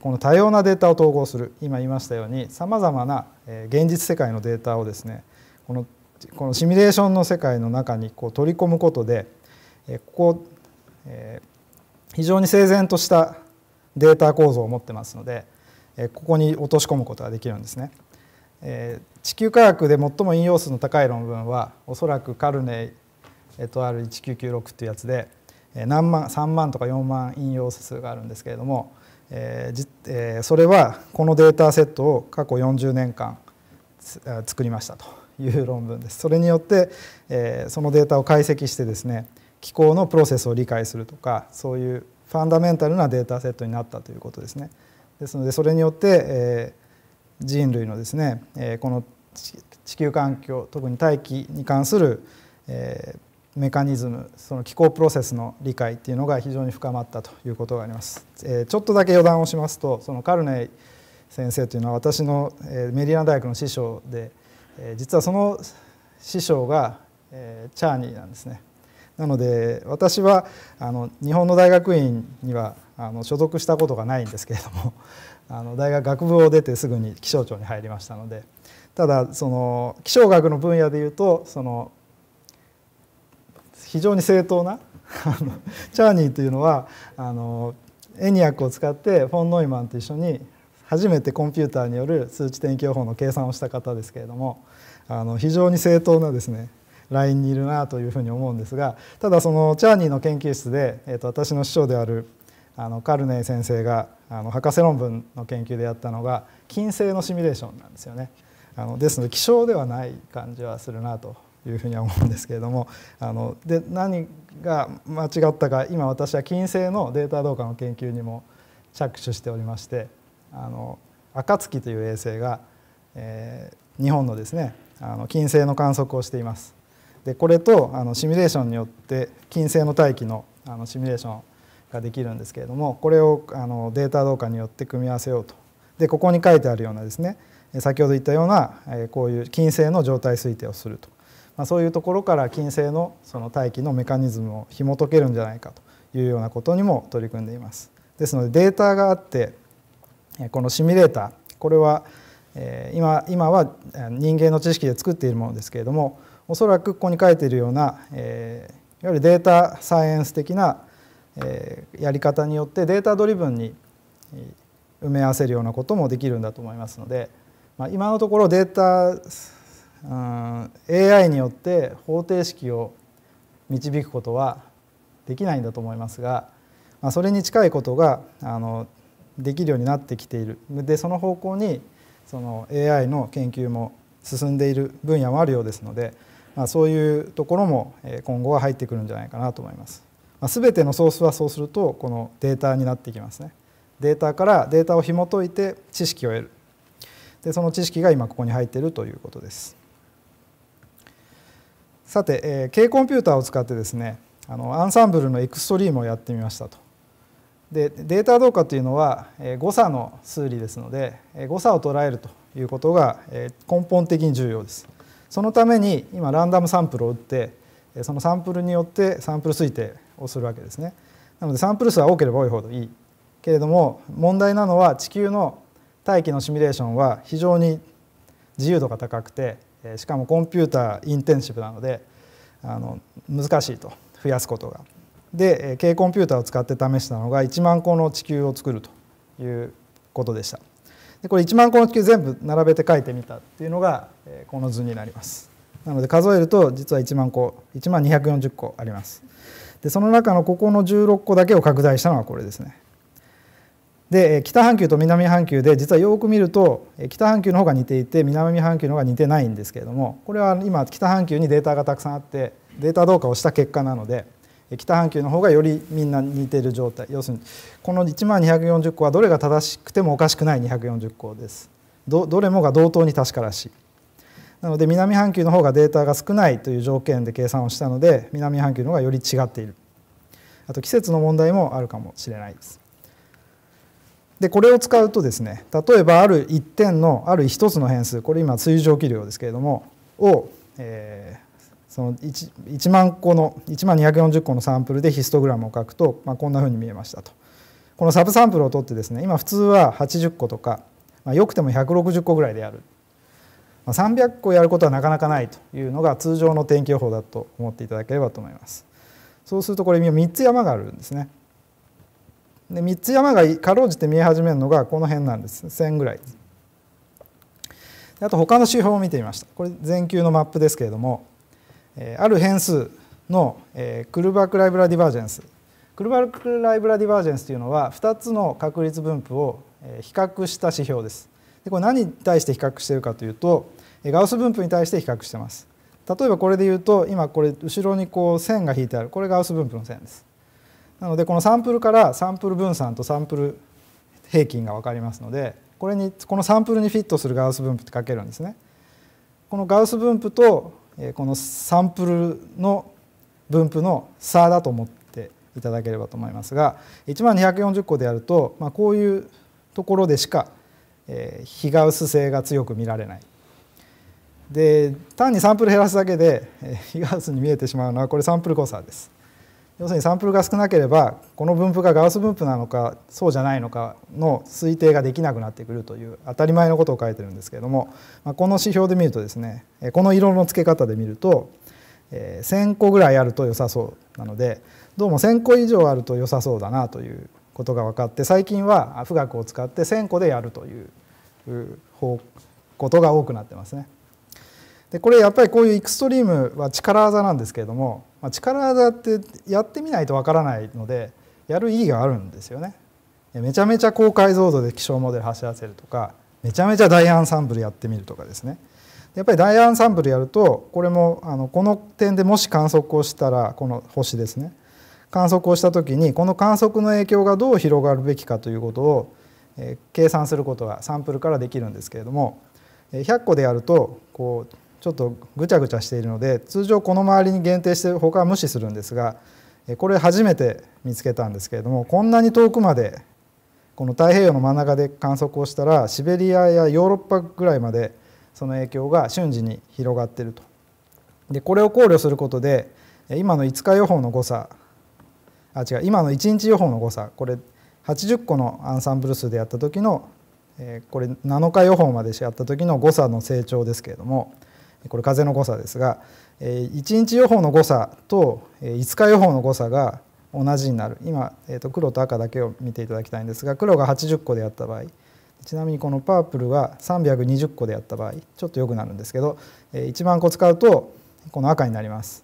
この多様なデータを統合する今言いましたようにさまざまな現実世界のデータをですねこのこのシミュレーションの世界の中にこう取り込むことでここ、え非常に整然としたデータ構造を持ってますのでここに落とし込むことができるんですね。地球科学で最も引用数の高い論文はおそらくカルネ R1996 っていうやつで何万3万とか4万引用数があるんですけれども、えーえー、それはこのデータセットを過去40年間作りましたという論文です。それによって、えー、そのデータを解析してですね気候のプロセスを理解するとかそういうファンダメンタルなデータセットになったということですね。ですのでそれによって、えー、人類のですね、えー、この地球環境特に大気に関する、えー、メカニズムその気候プロセスの理解っていうのが非常に深まったということがあります、えー、ちょっとだけ余談をしますとそのカルネイ先生というのは私の、えメディアン大学の師匠で、え実はその師匠が、えチャーニーなんですねなので私はあの日本の大学院にはあの所属したことがないんですけれども [laughs] あの大学学部を出てすぐに気象庁に入りましたのでただその気象学の分野でいうとその非常に正当な [laughs] チャーニーというのはあのエニアックを使ってフォン・ノイマンと一緒に初めてコンピューターによる数値天気予報の計算をした方ですけれどもあの非常に正当なですねラインにいるなというふうに思うんですがただそのチャーニーの研究室で、えー、と私の師匠であるあのカルネイ先生があの博士論文の研究でやったのが金星のシミュレーションなんですよね。あのですので気象ではない感じはするなというふうには思うんですけれどもあので何が間違ったか今私は金星のデータ同化の研究にも着手しておりましてあの暁という衛星が、えー、日本のですねあの金星の観測をしています。でこれとあのシミュレーションによって金星の大気のあのシミュレーションができるんですけれどもこれをあのデータ同化によって組み合わせようとでここに書いてあるようなですね先ほど言ったようなこういう金星の状態推定をするとまあ、そういうところから金星のその大気のメカニズムを紐解けるんじゃないかというようなことにも取り組んでいます。ですのでデータがあってこのシミュレーターこれは今今は人間の知識で作っているものですけれどもおそらくここに書いているような、えいわゆるデータサイエンス的な、えやり方によってデータドリブンに埋め合わせるようなこともできるんだと思いますので、まあ、今のところデータうん、AI によって方程式を導くことはできないんだと思いますが、まあ、それに近いことがあのできるようになってきているでその方向にその AI の研究も進んでいる分野もあるようですので、まあ、そういうところも今後は入ってくるんじゃないかなと思います。まあ、全てのソースはそうするとこのデータになってきますね。データからデータを紐解いて知識を得るでその知識が今ここに入っているということです。さて、えー、K コンピューターを使ってですねあのアンサンブルのエクストリームをやってみましたと。でデータ動化というのは、えー、誤差の数理ですので、えー、誤差を捉えるということが、えー、根本的に重要です。そのために今ランダムサンプルを打ってそのサンプルによってサンプル推定をするわけですね。なのでサンプル数は多ければ多いほどいいけれども問題なのは地球の大気のシミュレーションは非常に自由度が高くてしかもコンピューターインテンシブなのであの難しいと増やすことが。で軽コンピューターを使って試したのが1万個の地球を作るということでした。でこれ1万個の地球全部並べて書いてみたっていうのがこの図になります。なので数えると実は1万個1万240個あります。でその中のここの16個だけを拡大したのはこれですね。で北半球と南半球で実はよく見ると北半球の方が似ていて南半球の方が似てないんですけれどもこれは今北半球にデータがたくさんあってデータ同化をした結果なので北半球の方がよりみんな似ている状態要するにこの1万240個はどれが正しくてもおかしくない240個ですどどれもが同等に確からしいなので南半球の方がデータが少ないという条件で計算をしたので南半球の方がより違っているあと季節の問題もあるかもしれないですでこれを使うとですね例えばある1点のある1つの変数これ今水蒸気量ですけれどもを、えー、その 1, 1万個の1万240個のサンプルでヒストグラムを書くと、まあ、こんなふうに見えましたと。このサブサンプルを取ってですね今普通は80個とか、まあ、よくても160個ぐらいでやる、まあ、300個やることはなかなかないというのが通常の天気予報だと思っていただければと思います。そうするとこれ3つ山があるんですね。で3つ山がかろうじて見え始めるのがこの辺なんです1000ぐらいあと他の指標を見てみましたこれ全球のマップですけれども、えある変数の、えクルバクライブラディバージェンスクルバクライブラディバージェンスというのは2つの確率分布を比較した指標ですでこれ何に対して比較しているかというとガウス分布に対して比較してます例えばこれで言うと今これ後ろにこう線が引いてあるこれガウス分布の線ですなのでこのサンプルからサンプル分散とサンプル平均が分かりますのでこれにこのサンプルにフィットするガウス分布って書けるんですね。このガウス分布とこのサンプルの分布の差だと思っていただければと思いますが1240個でやると、まあ、こういうところでしか、え非ガウス性が強く見られない。で単にサンプル減らすだけで、え非ガウスに見えてしまうのはこれサンプル誤差です。要するにサンプルが少なければこの分布がガウス分布なのかそうじゃないのかの推定ができなくなってくるという当たり前のことを書いてるんですけれども、まこの指標で見るとですねこの色の付け方で見ると、え1,000個ぐらいあると良さそうなのでどうも1,000個以上あると良さそうだなということが分かって最近は富岳を使って1,000個でやるということが多くなってますね。でこれやっぱりこういうエクストリームは力技なんですけれどもまあ、力技ってやってみないとわからないのでやる意義があるんですよね。めちゃめちゃ高解像度で気象モデル走らせるとかめちゃめちゃ大アンサンブルやってみるとかですねやっぱり大アンサンブルやるとこれもあのこの点でもし観測をしたらこの星ですね観測をした時にこの観測の影響がどう広がるべきかということを、え計算することがサンプルからできるんですけれども100個でやるとこうちょっとぐちゃぐちゃしているので通常この周りに限定して他は無視するんですがこれ初めて見つけたんですけれどもこんなに遠くまでこの太平洋の真ん中で観測をしたらシベリアやヨーロッパぐらいまでその影響が瞬時に広がってると。でこれを考慮することで今の5日予報の誤差あ違う今の1日予報の誤差これ80個のアンサンブル数でやった時のこれ7日予報までやった時の誤差の成長ですけれどもこれ風の誤差ですが1日予報の誤差と5日予報の誤差が同じになる今、えー、と黒と赤だけを見ていただきたいんですが黒が80個であった場合ちなみにこのパープルは320個であった場合ちょっと良くなるんですけど1万個使うとこの赤になります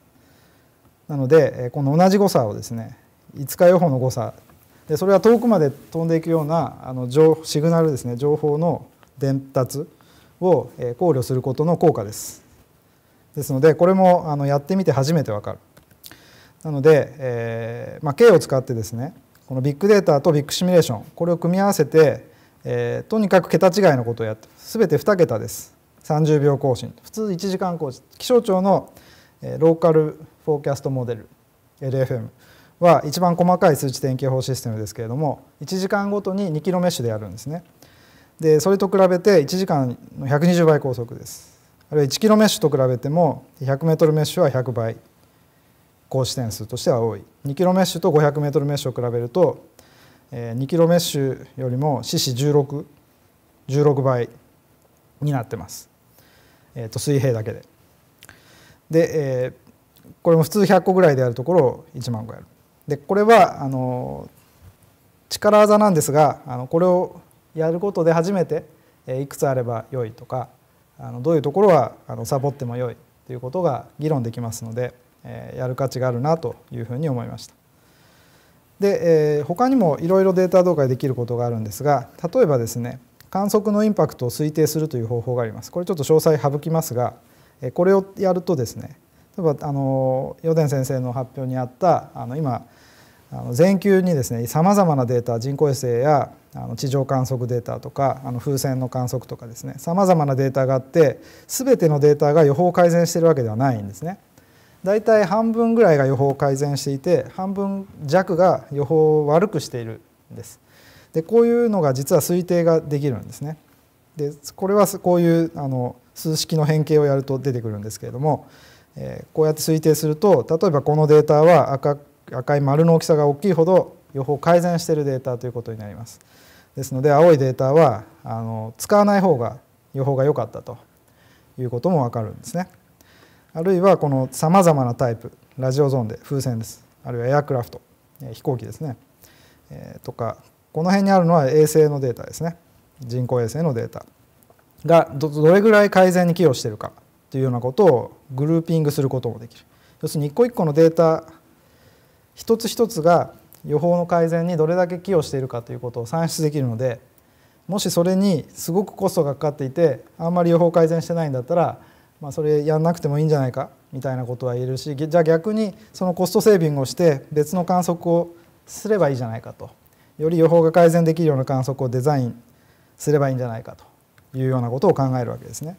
なのでこの同じ誤差をですね5日予報の誤差でそれは遠くまで飛んでいくようなあのシグナルですね情報の伝達を考慮することの効果ですですのでこれもあのやってみて初めてわかる。なので、えーまあ、K を使ってですねこのビッグデータとビッグシミュレーションこれを組み合わせて、えー、とにかく桁違いのことをやって全て2桁です30秒更新普通1時間更新気象庁の、えローカルフォーキャストモデル LFM は一番細かい数値点予報システムですけれども1時間ごとに2キロメッシュでやるんですねでそれと比べて1時間の120倍高速ですあるいは 1km メッシュと比べても 100m メッシュは100倍格子点数としては多い 2km メッシュと 500m メッシュを比べると 2km メッシュよりも四子16 16倍になってます、えー、と水平だけで。で、えー、これも普通100個ぐらいであるところを1万個やる。でこれはあの力技なんですがあのこれをやることで初めていくつあればよいとかあのどういうところはあのサボってもよいということが議論できますので、えー、やる価値があるなというふうに思いました。で、えー、他にもいろいろデータ同化できることがあるんですが例えばですね観測のインパクトを推定するという方法があります。これちょっと詳細省きますが、えこれをやるとですね例えばあの与田先生の発表にあったあの今あの全球にですねさまざまなデータ人工衛星やあの地上観測データとかあの風船の観測とかですねさまざまなデータがあって全てのデータが予報を改善してるわけではないんですね。だいたい半分ぐらいが予報を改善していて半分弱が予報を悪くしているんです。でこういうのが実は推定ができるんですね。でこれはこういうあの数式の変形をやると出てくるんですけれども、えー、こうやって推定すると例えばこのデータは赤赤い丸の大きさが大きいほど予報改善しているデータということになります。ですので青いデータはあの使わない方が予報が良かったということも分かるんですね。あるいはこのさまざまなタイプラジオゾーンで風船ですあるいはエアクラフト飛行機ですね、えー、とかこの辺にあるのは衛星のデータですね人工衛星のデータがどれぐらい改善に寄与しているかというようなことをグルーピングすることもできる要するに一個一個のデータ一つ一つが予報の改善にどれだけ寄与しているかということを算出できるのでもしそれにすごくコストがかかっていてあんまり予報改善してないんだったら、まあ、それやんなくてもいいんじゃないかみたいなことは言えるしじゃあ逆にそのコストセービングをして別の観測をすればいいじゃないかとより予報が改善できるような観測をデザインすればいいんじゃないかというようなことを考えるわけですね。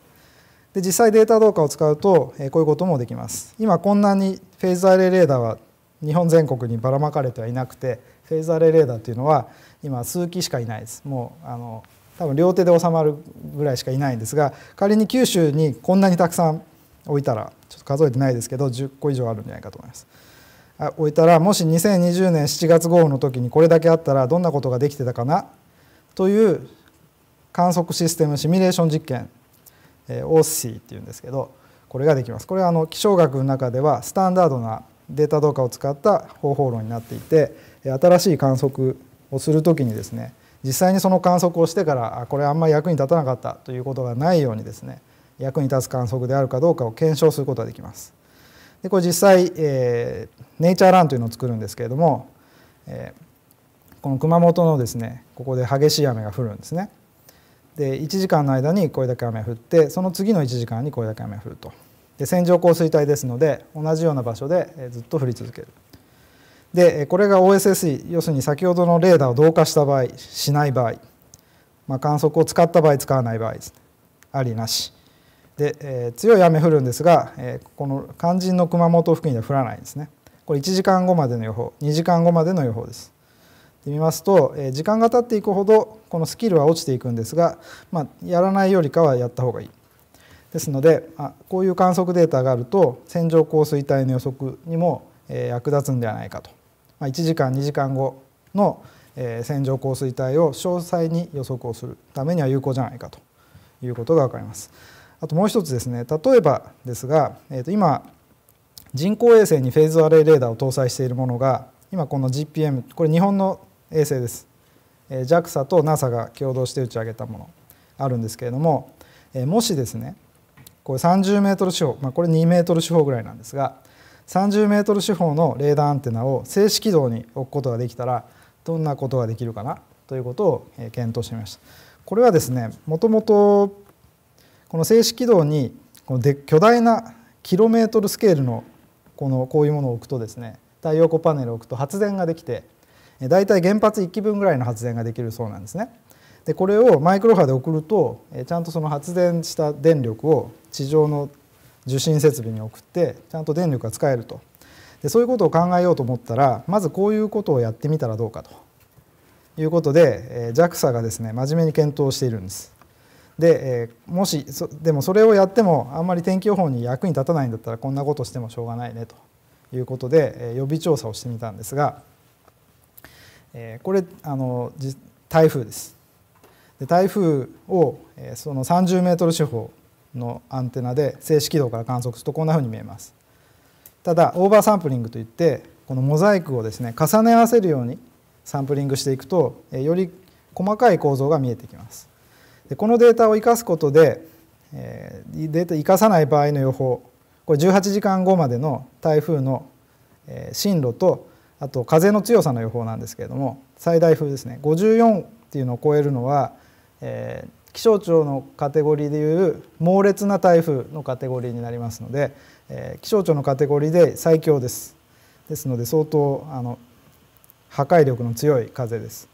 で実際データうかを使うとこういうこともできます。今こんなにフェーズアレレーダーは日本全国にばらまかれてはいなくてフェイザーレレーダーというのは今数機しかいないですもうあの多分両手で収まるぐらいしかいないんですが仮に九州にこんなにたくさん置いたらちょっと数えてないですけど10個以上あるんじゃないかと思います。あ置いたらもし2020年7月豪雨の時にこれだけあったらどんなことができてたかなという観測システムシミュレーション実験、えー、o s c っていうんですけどこれができます。これはあの気象学の中ではスタンダードなデータ同化を使った方法論になっていて新しい観測をする時にですね実際にその観測をしてからこれあんまり役に立たなかったということがないようにですね役に立つ観測であるかどうかを検証することができます。でこれ実際、えー、ネイチャーランというのを作るんですけれども、えー、この熊本のですねここで激しい雨が降るんですね。で1時間の間にこれだけ雨降ってその次の1時間にこれだけ雨降ると。で線状降水帯ですので同じような場所でずっと降り続けるでこれが OSSE 要するに先ほどのレーダーを同化した場合しない場合、まあ、観測を使った場合使わない場合ですねありなしで、えー、強い雨降るんですが、えー、この肝心の熊本付近では降らないんですねこれ1時間後までの予報2時間後までの予報ですで見ますと、えー、時間が経っていくほどこのスキルは落ちていくんですが、まあ、やらないよりかはやった方がいいですのであこういう観測データがあると線状降水帯の予測にも、え役立つんではないかと、まあ、1時間2時間後の、え線状降水帯を詳細に予測をするためには有効じゃないかということが分かります。あともう一つですね例えばですが、えと今人工衛星にフェーズアレイレーダーを搭載しているものが今この GPM これ日本の衛星です、え JAXA と NASA が共同して打ち上げたものあるんですけれども、えもしですねこれ30メートル四方、まあ、これ2メートル四方ぐらいなんですが30メートル四方のレーダーアンテナを静止軌道に置くことができたらどんなことができるかなということを検討してみました。これはですねもともとこの静止軌道にこので巨大なキロメートルスケールのこのこういうものを置くとですね太陽光パネルを置くと発電ができてだいたい原発1基分ぐらいの発電ができるそうなんですね。でこれをマイクロ波で送るとちゃんとその発電した電力を地上の受信設備に送ってちゃんと電力が使えるとでそういうことを考えようと思ったらまずこういうことをやってみたらどうかということで、え JAXA がですね真面目に検討しているんです。で、えもしでもそれをやってもあんまり天気予報に役に立たないんだったらこんなことしてもしょうがないねということで、え予備調査をしてみたんですが、えこれあの台風です。で台風を、えその30メートル四方のアンテナで静止軌道から観測するとこんなふうに見えますただオーバーサンプリングといってこのモザイクをですね重ね合わせるようにサンプリングしていくとより細かい構造が見えてきますでこのデータを生かすことで、えー、データ生かさない場合の予報これ18時間後までの台風の進路とあと風の強さの予報なんですけれども最大風ですね54っていうのを超えるのは、えー、気象庁のカテゴリーでいう猛烈な台風のカテゴリーになりますので、えー、気象庁のカテゴリーで最強ですですので相当あの破壊力の強い風です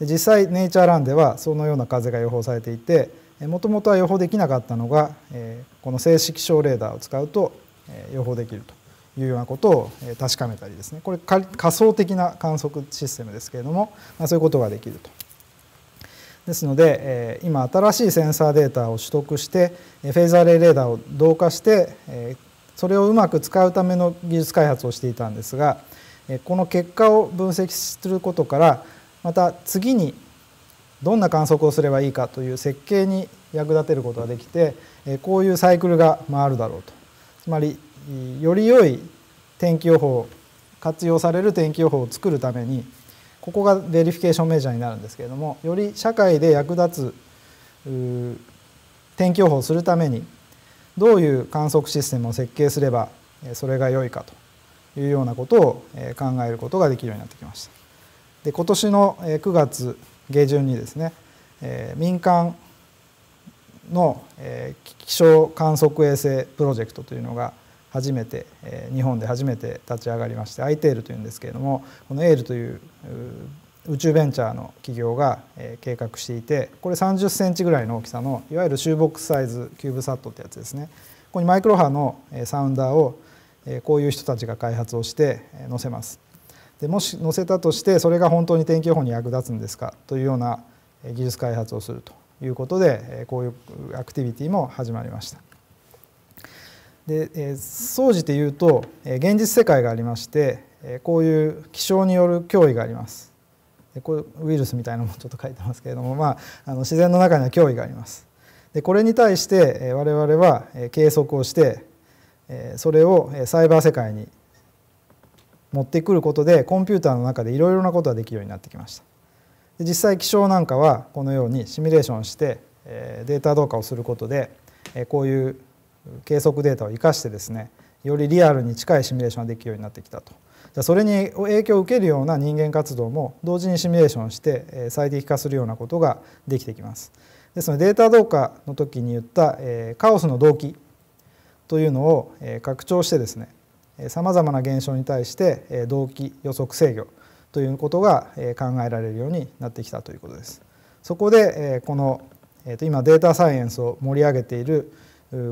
で実際ネイチャーランではそのような風が予報されていてもともとは予報できなかったのが、えー、この静止気象レーダーを使うと、えー、予報できるというようなことを確かめたりですねこれ仮想的な観測システムですけれども、まあ、そういうことができると。ですので、え今新しいセンサーデータを取得してフェーザーレイレーダーを同化して、えそれをうまく使うための技術開発をしていたんですが、えこの結果を分析することからまた次にどんな観測をすればいいかという設計に役立てることができてこういうサイクルが回るだろうとつまりより良い天気予報活用される天気予報を作るためにここがベリフィケーションメジャーになるんですけれどもより社会で役立つ天気予報をするためにどういう観測システムを設計すればそれが良いかというようなことを考えることができるようになってきました。で今年の9月下旬にですね民間の気象観測衛星プロジェクトというのが初めて日本で初めて立ち上がりまして ITEL というんですけれどもこの EL という宇宙ベンチャーの企業が計画していてこれ3 0センチぐらいの大きさのいわゆるシューボックスサイズキューブサットってやつですねここにマイクロ波のサウンダーをこういう人たちが開発をして載せますでもし載せたとしてそれが本当に天気予報に役立つんですかというような技術開発をするということでこういうアクティビティも始まりましたで総じて言うと現実世界がありましてこういう気象による脅威があります。でこれウイルスみたいなのもちょっと書いてますけれども、まあ、あの自然の中には脅威があります。でこれに対して我々は計測をしてそれをサイバー世界に持ってくることでコンピューターの中でいろいろなことができるようになってきました。で実際気象なんかはこのようにシミュレーションしてデータ同化をすることでこういう計測データを生かしてですねよりリアルに近いシミュレーションができるようになってきたとそれに影響を受けるような人間活動も同時にシミュレーションして最適化するようなことができてきます。ですのでデータ同化の時に言ったカオスの動機というのを拡張してですねさまざまな現象に対して動機予測制御ということが考えられるようになってきたということです。そこでこの今データサイエンスを盛り上げている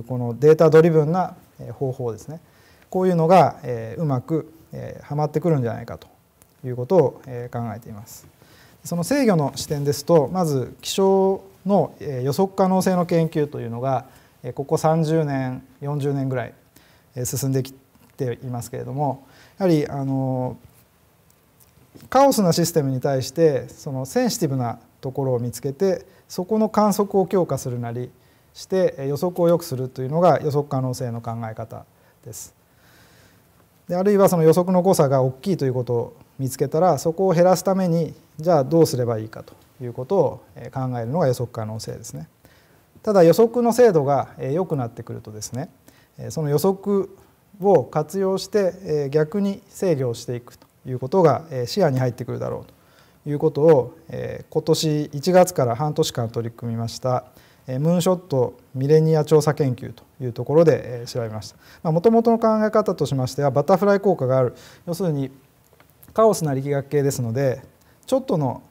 このデータドリブンな方法ですねこういうのがうまくえはまってくるんじゃないかということを、え考えています。その制御の視点ですとまず気象の予測可能性の研究というのがここ30年40年ぐらい進んできていますけれどもやはりあのカオスなシステムに対してそのセンシティブなところを見つけてそこの観測を強化するなりして予測を良くするというのが予測可能性の考え方です。であるいはその予測の誤差が大きいということを見つけたらそこを減らすためにじゃあどうすればいいかということを考えるのが予測可能性ですね。ただ予測の精度が良くなってくるとですねその予測を活用して逆に制御をしていくということが視野に入ってくるだろうということを今年1月から半年間取り組みましたムーンショットミレニア調査研究というところで調べましたもともとの考え方としましてはバタフライ効果がある要するにカオスな力学系ですのでちょっとの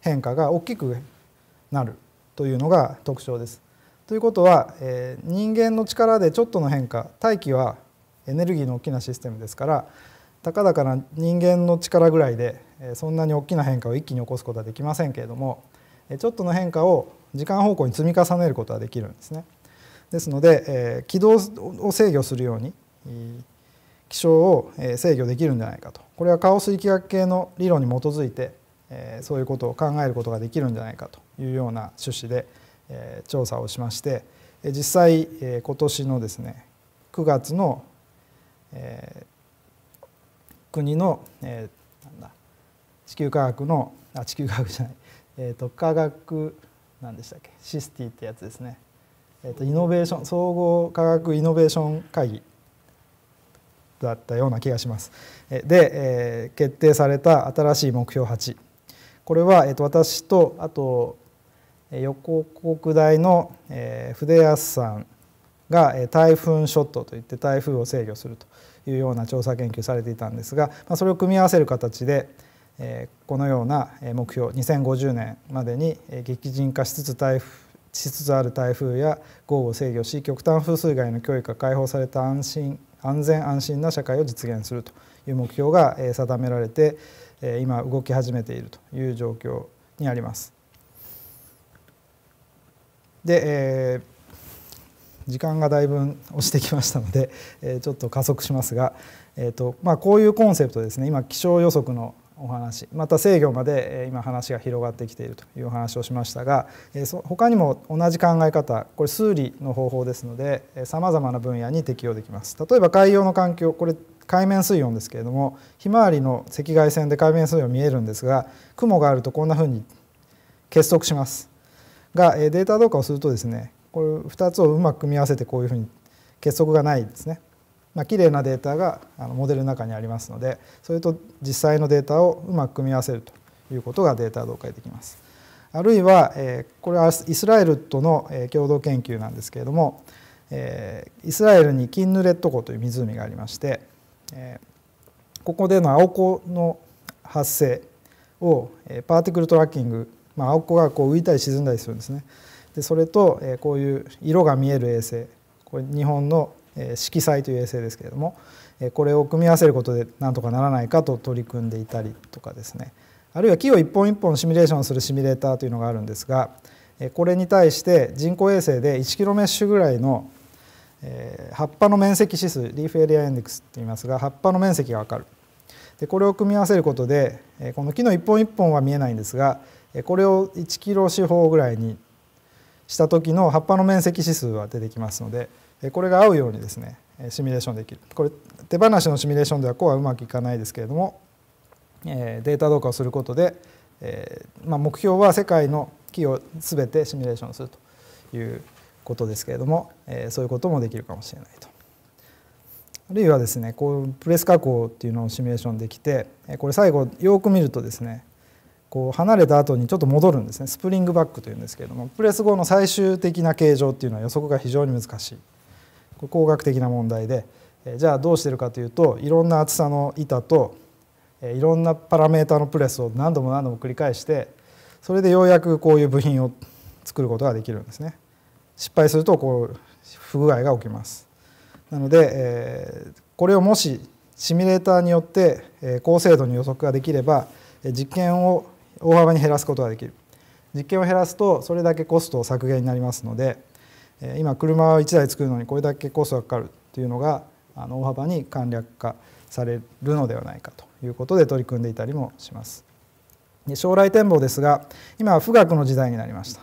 変化が大きくなるというのが特徴です。ということは、え人間の力でちょっとの変化大気はエネルギーの大きなシステムですからたかだかな人間の力ぐらいで、えそんなに大きな変化を一気に起こすことはできませんけれども、えちょっとの変化を時間方向に積み重ねることはできるんですね。ですので、えー、軌道を制御するように気象を制御できるんじゃないかとこれはカオス力学系の理論に基づいて、えー、そういうことを考えることができるんじゃないかというような趣旨で、えー、調査をしまして実際、えー、今年のですね9月の、えー、国の、えー、なんだ地球科学のあ地球科学じゃない、えーと、科学何でしたっけシスティってやつですねえー、とイノベーション総合科学イノベーション会議だったような気がします。で、えー、決定された新しい目標8これは、えー、と私とあと横国大の、えー、筆安さんが、え台風ショットといって台風を制御するというような調査研究されていたんですが、まあ、それを組み合わせる形で、えー、このような目標2050年までに激甚化しつつ台風しつつある台風や豪雨を制御し極端風水害の脅威から解放された安心安全安心な社会を実現するという目標が定められて今動き始めているという状況にあります。で、えー、時間がだいぶ押してきましたので、えちょっと加速しますが、えーとまあ、こういうコンセプトですね今気象予測のお話また制御まで今話が広がってきているというお話をしましたが他にも同じ考え方これ数理の方法ですのでさまざまな分野に適用できます。例えば海洋の環境これ海面水温ですけれどもひまわりの赤外線で海面水温見えるんですが雲があるとこんなふうに結束しますがデータ動化をするとですねこれ2つをうまく組み合わせてこういうふうに結束がないですねまあ、綺麗なデータがモデルの中にありますのでそれと実際のデータをうまく組み合わせるということがデータ同解できます。あるいは、えこれはイスラエルとの共同研究なんですけれども、えイスラエルにキンヌレット湖という湖がありまして、えここでの青子の発生を、えパーティクルトラッキング、まあ、青子がこう浮いたり沈んだりするんですね。でそれと、えこういう色が見える衛星これ日本の色彩という衛星ですけれどもこれを組み合わせることでなんとかならないかと取り組んでいたりとかですねあるいは木を一本一本シミュレーションするシミュレーターというのがあるんですがこれに対して人工衛星で1 k m メッシュぐらいの葉っぱの面積指数リーフエリアエンデックスっていいますが葉っぱの面積が分かるでこれを組み合わせることでこの木の一本一本は見えないんですがこれを1キロ四方ぐらいにした時の葉っぱの面積指数は出てきますのでこれが合うようにですねシミュレーションできるこれ手放しのシミュレーションではこうはうまくいかないですけれどもデータ同化をすることで、ま目標は世界の木を全てシミュレーションするということですけれどもそういうこともできるかもしれないと。あるいはですねこうプレス加工っていうのをシミュレーションできてこれ最後よく見るとですねこう離れた後にちょっと戻るんですねスプリングバックというんですけれどもプレス後の最終的な形状っていうのは予測が非常に難しい。工学的な問題でじゃあどうしてるかというといろんな厚さの板といろんなパラメータのプレスを何度も何度も繰り返してそれでようやくこういう部品を作ることができるんですね。失敗するとこう不具合が起きます。なので、えこれをもしシミュレーターによって、え高精度に予測ができれば実験を大幅に減らすことができる実験を減らすとそれだけコスト削減になりますので今車を1台作るのにこれだけコストがかかるというのが大幅に簡略化されるのではないかということで取り組んでいたりもします。で将来展望ですが今は富岳の時代になりました。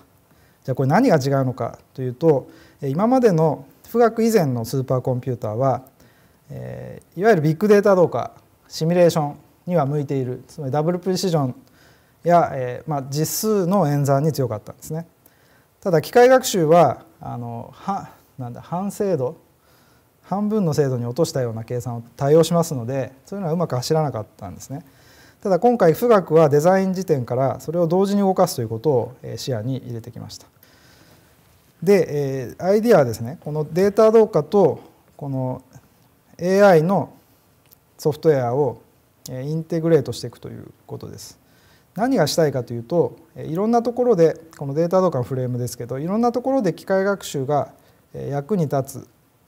じゃあこれ何が違うのかというと今までの富岳以前のスーパーコンピューターは、えいわゆるビッグデータどうかシミュレーションには向いているつまりダブルプレシジョンや、えまあ、実数の演算に強かったんですね。ただ機械学習はあのはなんだ半精度半分の精度に落としたような計算を対応しますのでそういうのはうまく走らなかったんですね。ただ今回富岳はデザイン時点からそれを同時に動かすということを視野に入れてきました。で、えアイディアはですねこのデータ同化とこの AI のソフトウェアをインテグレートしていくということです。何がしたいかというといろんなところでこのデータとかのフレームですけどいろんなところで機械学習が役に立つ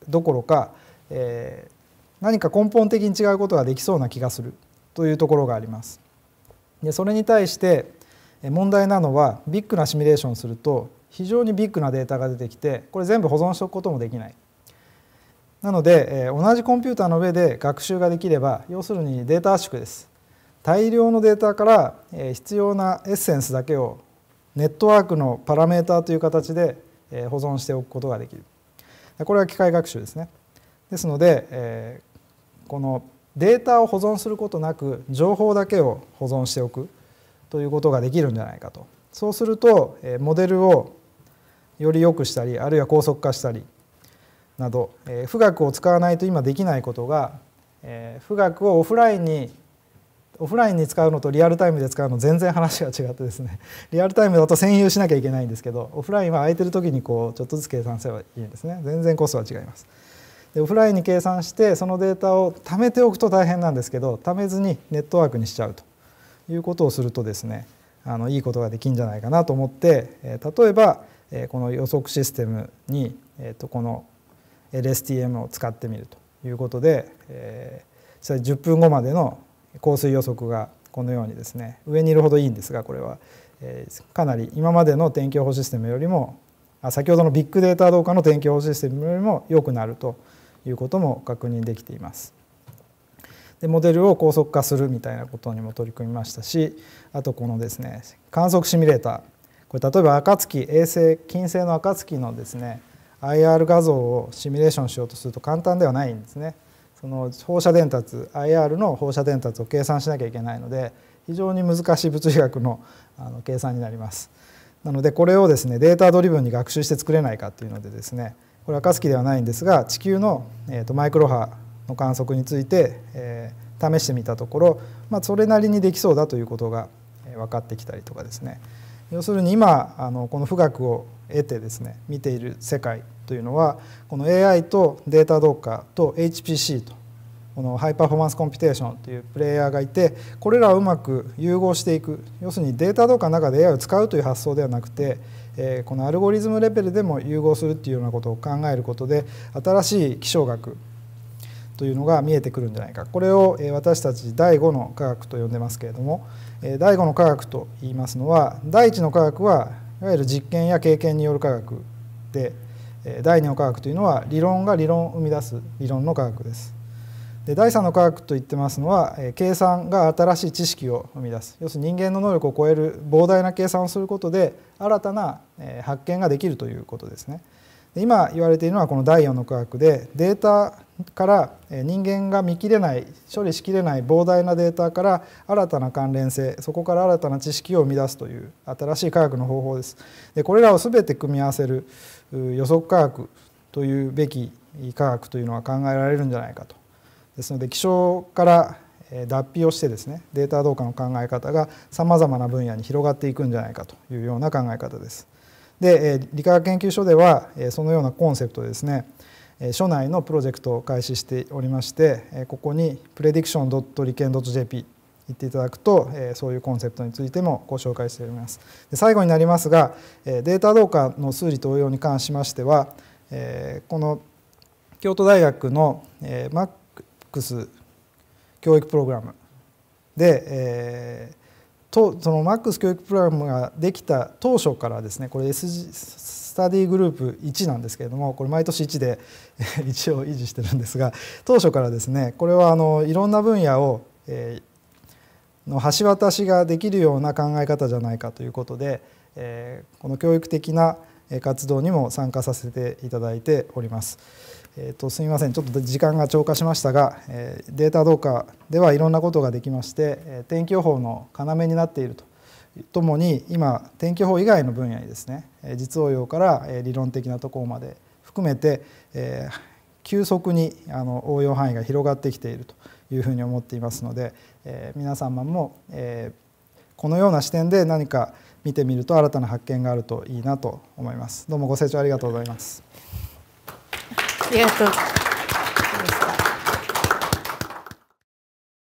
どころか、え何か根本的に違うことができそうな気がするというところがあります。でそれに対して問題なのはビッグなシミュレーションすると非常にビッグなデータが出てきてこれ全部保存しておくこともできない。なので同じコンピューターの上で学習ができれば要するにデータ圧縮です大量のデータから必要なエッセンスだけをネットワークのパラメーターという形で保存しておくことができるこれは機械学習ですねですのでこのデータを保存することなく情報だけを保存しておくということができるんじゃないかとそうするとモデルをより良くしたりあるいは高速化したりなど富岳を使わないと今できないことが富岳をオフラインにオフラインに使うのとリアルタイムで使うの全然話が違ってですね [laughs] リアルタイムだと占有しなきゃいけないんですけどオフラインは空いてる時にこうちょっとずつ計算すればいいんですね全然コストは違いますでオフラインに計算してそのデータを貯めておくと大変なんですけど貯めずにネットワークにしちゃうということをするとですねあのいいことができるんじゃないかなと思って、え例えば、えこの予測システムに、えー、とこの LSTM を使ってみるということで、えー、それ10分後までの降水予測がこのようにですね上にいるほどいいんですがこれは、えかなり今までの天気予報システムよりも先ほどのビッグデータ同化の天気予報システムよりも良くなるということも確認できています。でモデルを高速化するみたいなことにも取り組みましたしあとこのですね観測シミュレーターこれ例えば暁衛星金星の暁のですね IR 画像をシミュレーションしようとすると簡単ではないんですね。その放射伝達 IR の放射伝達を計算しなきゃいけないので非常に難しい物理学の [laughs] あの計算になります。なのでこれをですねデータドリブンに学習して作れないかっていうのでですねこれは暁ではないんですが地球の、えー、とマイクロ波の観測について、えー、試してみたところ、まあ、それなりにできそうだということがえ分かってきたりとかですね要するに今あのこの富岳を得てですね見ている世界というのはこの AI とデータ同化と HPC とこのハイパフォーマンスコンピュテーションというプレイヤーがいてこれらをうまく融合していく要するにデータ同化の中で AI を使うという発想ではなくてえこのアルゴリズムレベルでも融合するっていうようなことを考えることで新しい気象学というのが見えてくるんじゃないかこれを、え私たち第5の科学と呼んでますけれども、え第5の科学と言いますのは第1の科学はいわゆる実験や経験による科学で第2の科学というのは理論が理論を生み出す理論の科学です。で第3の科学と言ってますのは計算が新しい知識を生み出す要するに人間の能力を超える膨大な計算をすることで新たな発見ができるということですね。今言われているのはこの第4の科学でデータから人間が見切れない処理しきれない膨大なデータから新たな関連性そこから新たな知識を生み出すという新しい科学の方法です。でこれらを全て組み合わせる予測科学というべき科学というのは考えられるんじゃないかと。ですので気象から脱皮をしてですねデータ同化の考え方がさまざまな分野に広がっていくんじゃないかというような考え方です。で理化学研究所ではそのようなコンセプトですね所内のプロジェクトを開始しておりましてここにプレディクション理研 .jp 行っていただくとそういうコンセプトについてもご紹介しております最後になりますがデータ同化の数理同様に関しましてはこの京都大学の MAX 教育プログラムで、えーとそのマックス教育プログラムができた当初からですねこれ SG スタディグループ1なんですけれどもこれ毎年1で [laughs] 一応維持してるんですが当初からですねこれはあのいろんな分野を、えー、の橋渡しができるような考え方じゃないかということで、えー、この教育的な活動にも参加させていただいております。えーと、すみませんちょっと時間が超過しましたが、えー、データ同化ではいろんなことができまして、え天気予報の要になっているとともに今天気予報以外の分野にですね実応用から理論的なところまで含めて、えー、急速にあの応用範囲が広がってきているというふうに思っていますので、えー、皆様も、えー、このような視点で何か見てみると新たな発見があるといいなと思います。どうもご清聴ありがとうございます。
Certo.